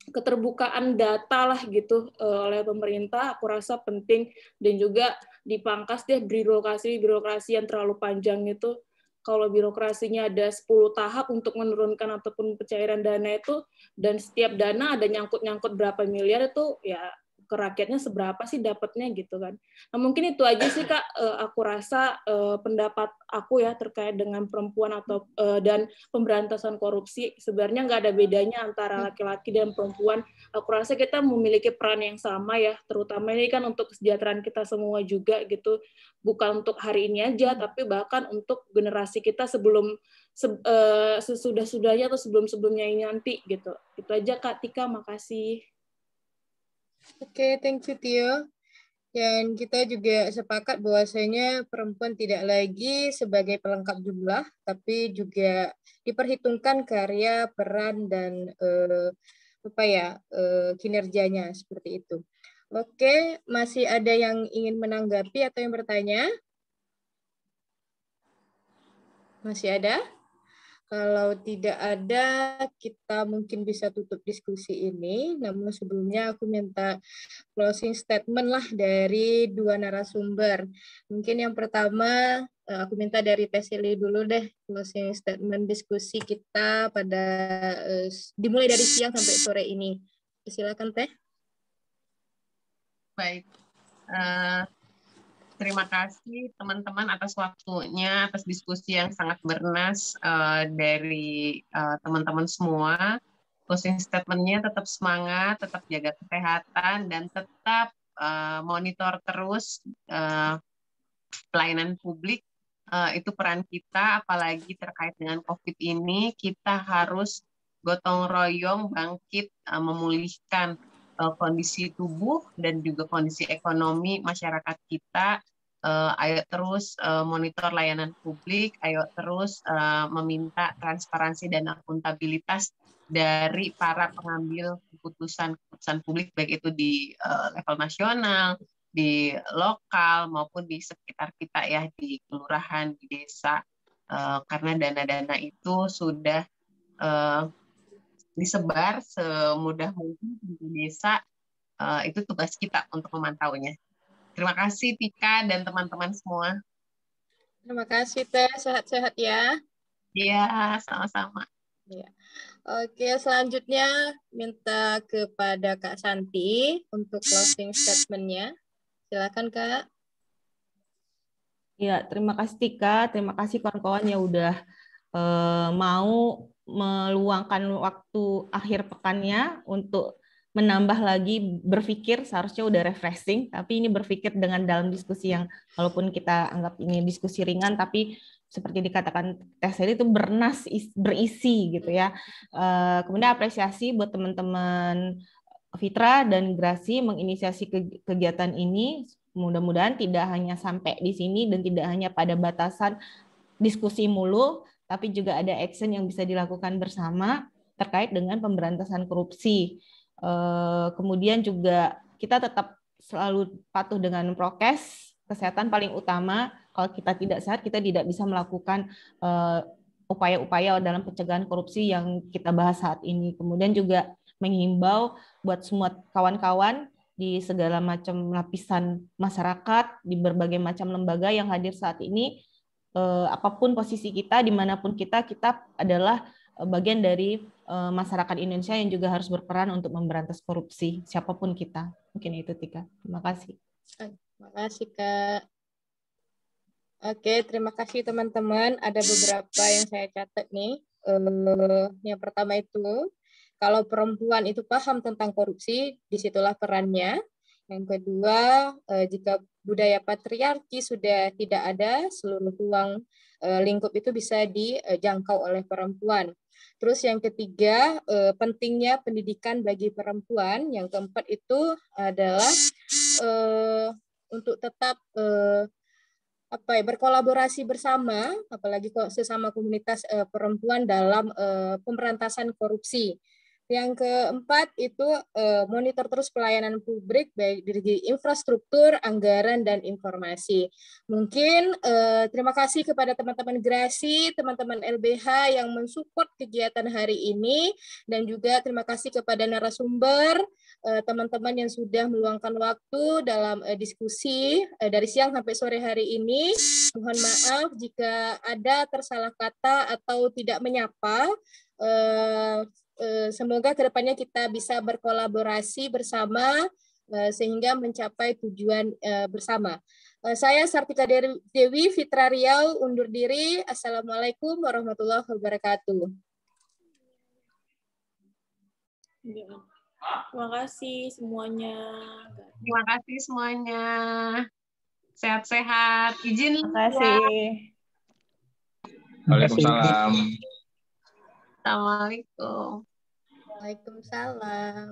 keterbukaan data lah gitu eh, oleh pemerintah aku rasa penting dan juga dipangkas deh birokrasi birokrasi yang terlalu panjang itu kalau birokrasinya ada 10 tahap untuk menurunkan ataupun pencairan dana itu dan setiap dana ada nyangkut-nyangkut berapa miliar itu ya ke rakyatnya seberapa sih dapatnya gitu kan. Nah, mungkin itu aja sih Kak eh, aku rasa eh, pendapat aku ya terkait dengan perempuan atau eh, dan pemberantasan korupsi sebenarnya nggak ada bedanya antara hmm. laki-laki dan perempuan. Aku rasa kita memiliki peran yang sama ya, terutama ini kan untuk kesejahteraan kita semua juga gitu. Bukan untuk hari ini aja hmm. tapi bahkan untuk generasi kita sebelum sesudah-sudahnya atau sebelum-sebelumnya ini nanti gitu. Itu aja Kak Tika, makasih. Oke, okay, thank you Tio. Dan kita juga sepakat bahwasanya perempuan tidak lagi sebagai pelengkap jumlah, tapi juga diperhitungkan karya, peran dan eh, apa ya eh, kinerjanya seperti itu. Oke, masih ada yang ingin menanggapi atau yang bertanya? Masih ada? Kalau tidak ada, kita mungkin bisa tutup diskusi ini. Namun sebelumnya aku minta closing statement lah dari dua narasumber. Mungkin yang pertama eh, aku minta dari Tesili dulu deh closing statement diskusi kita pada eh, dimulai dari siang sampai sore ini. Silakan Teh. Baik. Uh, terima kasih teman-teman atas waktunya, atas diskusi yang sangat bernas uh, dari eh, teman-teman uh, semua. Closing statement-nya tetap semangat, tetap jaga kesehatan, dan tetap uh, monitor terus uh, pelayanan publik. Uh, itu peran kita, apalagi terkait dengan COVID ini, kita harus gotong royong, bangkit, uh, memulihkan uh, kondisi tubuh dan juga kondisi ekonomi masyarakat kita uh, ayo terus uh, monitor layanan publik, ayo terus uh, meminta transparansi dan akuntabilitas dari para pengambil keputusan-keputusan publik baik itu di uh, level nasional, di lokal maupun di sekitar kita ya di kelurahan, di desa uh, karena dana-dana itu sudah uh, disebar semudah mungkin di desa uh, eh, itu tugas kita untuk memantaunya. Terima kasih Tika dan teman-teman semua. Terima kasih Teh, sehat-sehat ya. Iya, sama-sama. Ya. Oke, selanjutnya minta kepada Kak Santi untuk closing statementnya. Silakan Kak. Ya, terima kasih Tika, terima kasih kawan-kawan yang udah eh, mau meluangkan waktu akhir pekannya untuk menambah lagi berpikir seharusnya udah refreshing tapi ini berpikir dengan dalam diskusi yang walaupun kita anggap ini diskusi ringan tapi seperti dikatakan tes ini itu bernas berisi gitu ya eh, kemudian apresiasi buat teman-teman Fitra dan Grasi menginisiasi kegiatan ini mudah-mudahan tidak hanya sampai di sini dan tidak hanya pada batasan diskusi mulu tapi juga ada action yang bisa dilakukan bersama terkait dengan pemberantasan korupsi. Eh, kemudian juga kita tetap selalu patuh dengan prokes, kesehatan paling utama. Kalau kita tidak sehat, kita tidak bisa melakukan eh, upaya-upaya dalam pencegahan korupsi yang kita bahas saat ini. Kemudian juga menghimbau buat semua kawan-kawan di segala macam lapisan masyarakat, di berbagai macam lembaga yang hadir saat ini eh, apapun posisi kita, dimanapun kita, kita adalah eh, bagian dari eh, masyarakat Indonesia yang juga harus berperan untuk memberantas korupsi, siapapun kita. Mungkin itu, Tika. Terima kasih. Ah, terima kasih, Kak. Oke, terima kasih teman-teman. Ada beberapa yang saya catat nih. Uh, yang pertama itu, kalau perempuan itu paham tentang korupsi, disitulah perannya. Yang kedua, uh, jika budaya patriarki sudah tidak ada, seluruh ruang eh, lingkup itu bisa dijangkau oleh perempuan. Terus yang ketiga, eh, pentingnya pendidikan bagi perempuan. Yang keempat itu adalah eh, untuk tetap apa ya berkolaborasi bersama apalagi sesama komunitas perempuan dalam pemberantasan korupsi yang keempat itu eh, monitor terus pelayanan publik baik dari infrastruktur, anggaran dan informasi. Mungkin eh, terima kasih kepada teman-teman Grasi, teman-teman LBH yang mensupport kegiatan hari ini dan juga terima kasih kepada narasumber eh, teman-teman yang sudah meluangkan waktu dalam diskusi dari siang sampai sore hari ini. Mohon maaf jika ada tersalah kata atau tidak menyapa. Eh, semoga kedepannya kita bisa berkolaborasi bersama eh, sehingga mencapai tujuan eh, bersama. Saya Sartika Dewi Fitra Riau undur diri. Assalamualaikum warahmatullahi wabarakatuh. Ya. Terima kasih semuanya. Terima kasih semuanya. Sehat-sehat. Izin. Terima kasih. Waalaikumsalam. Assalamualaikum. Waalaikumsalam.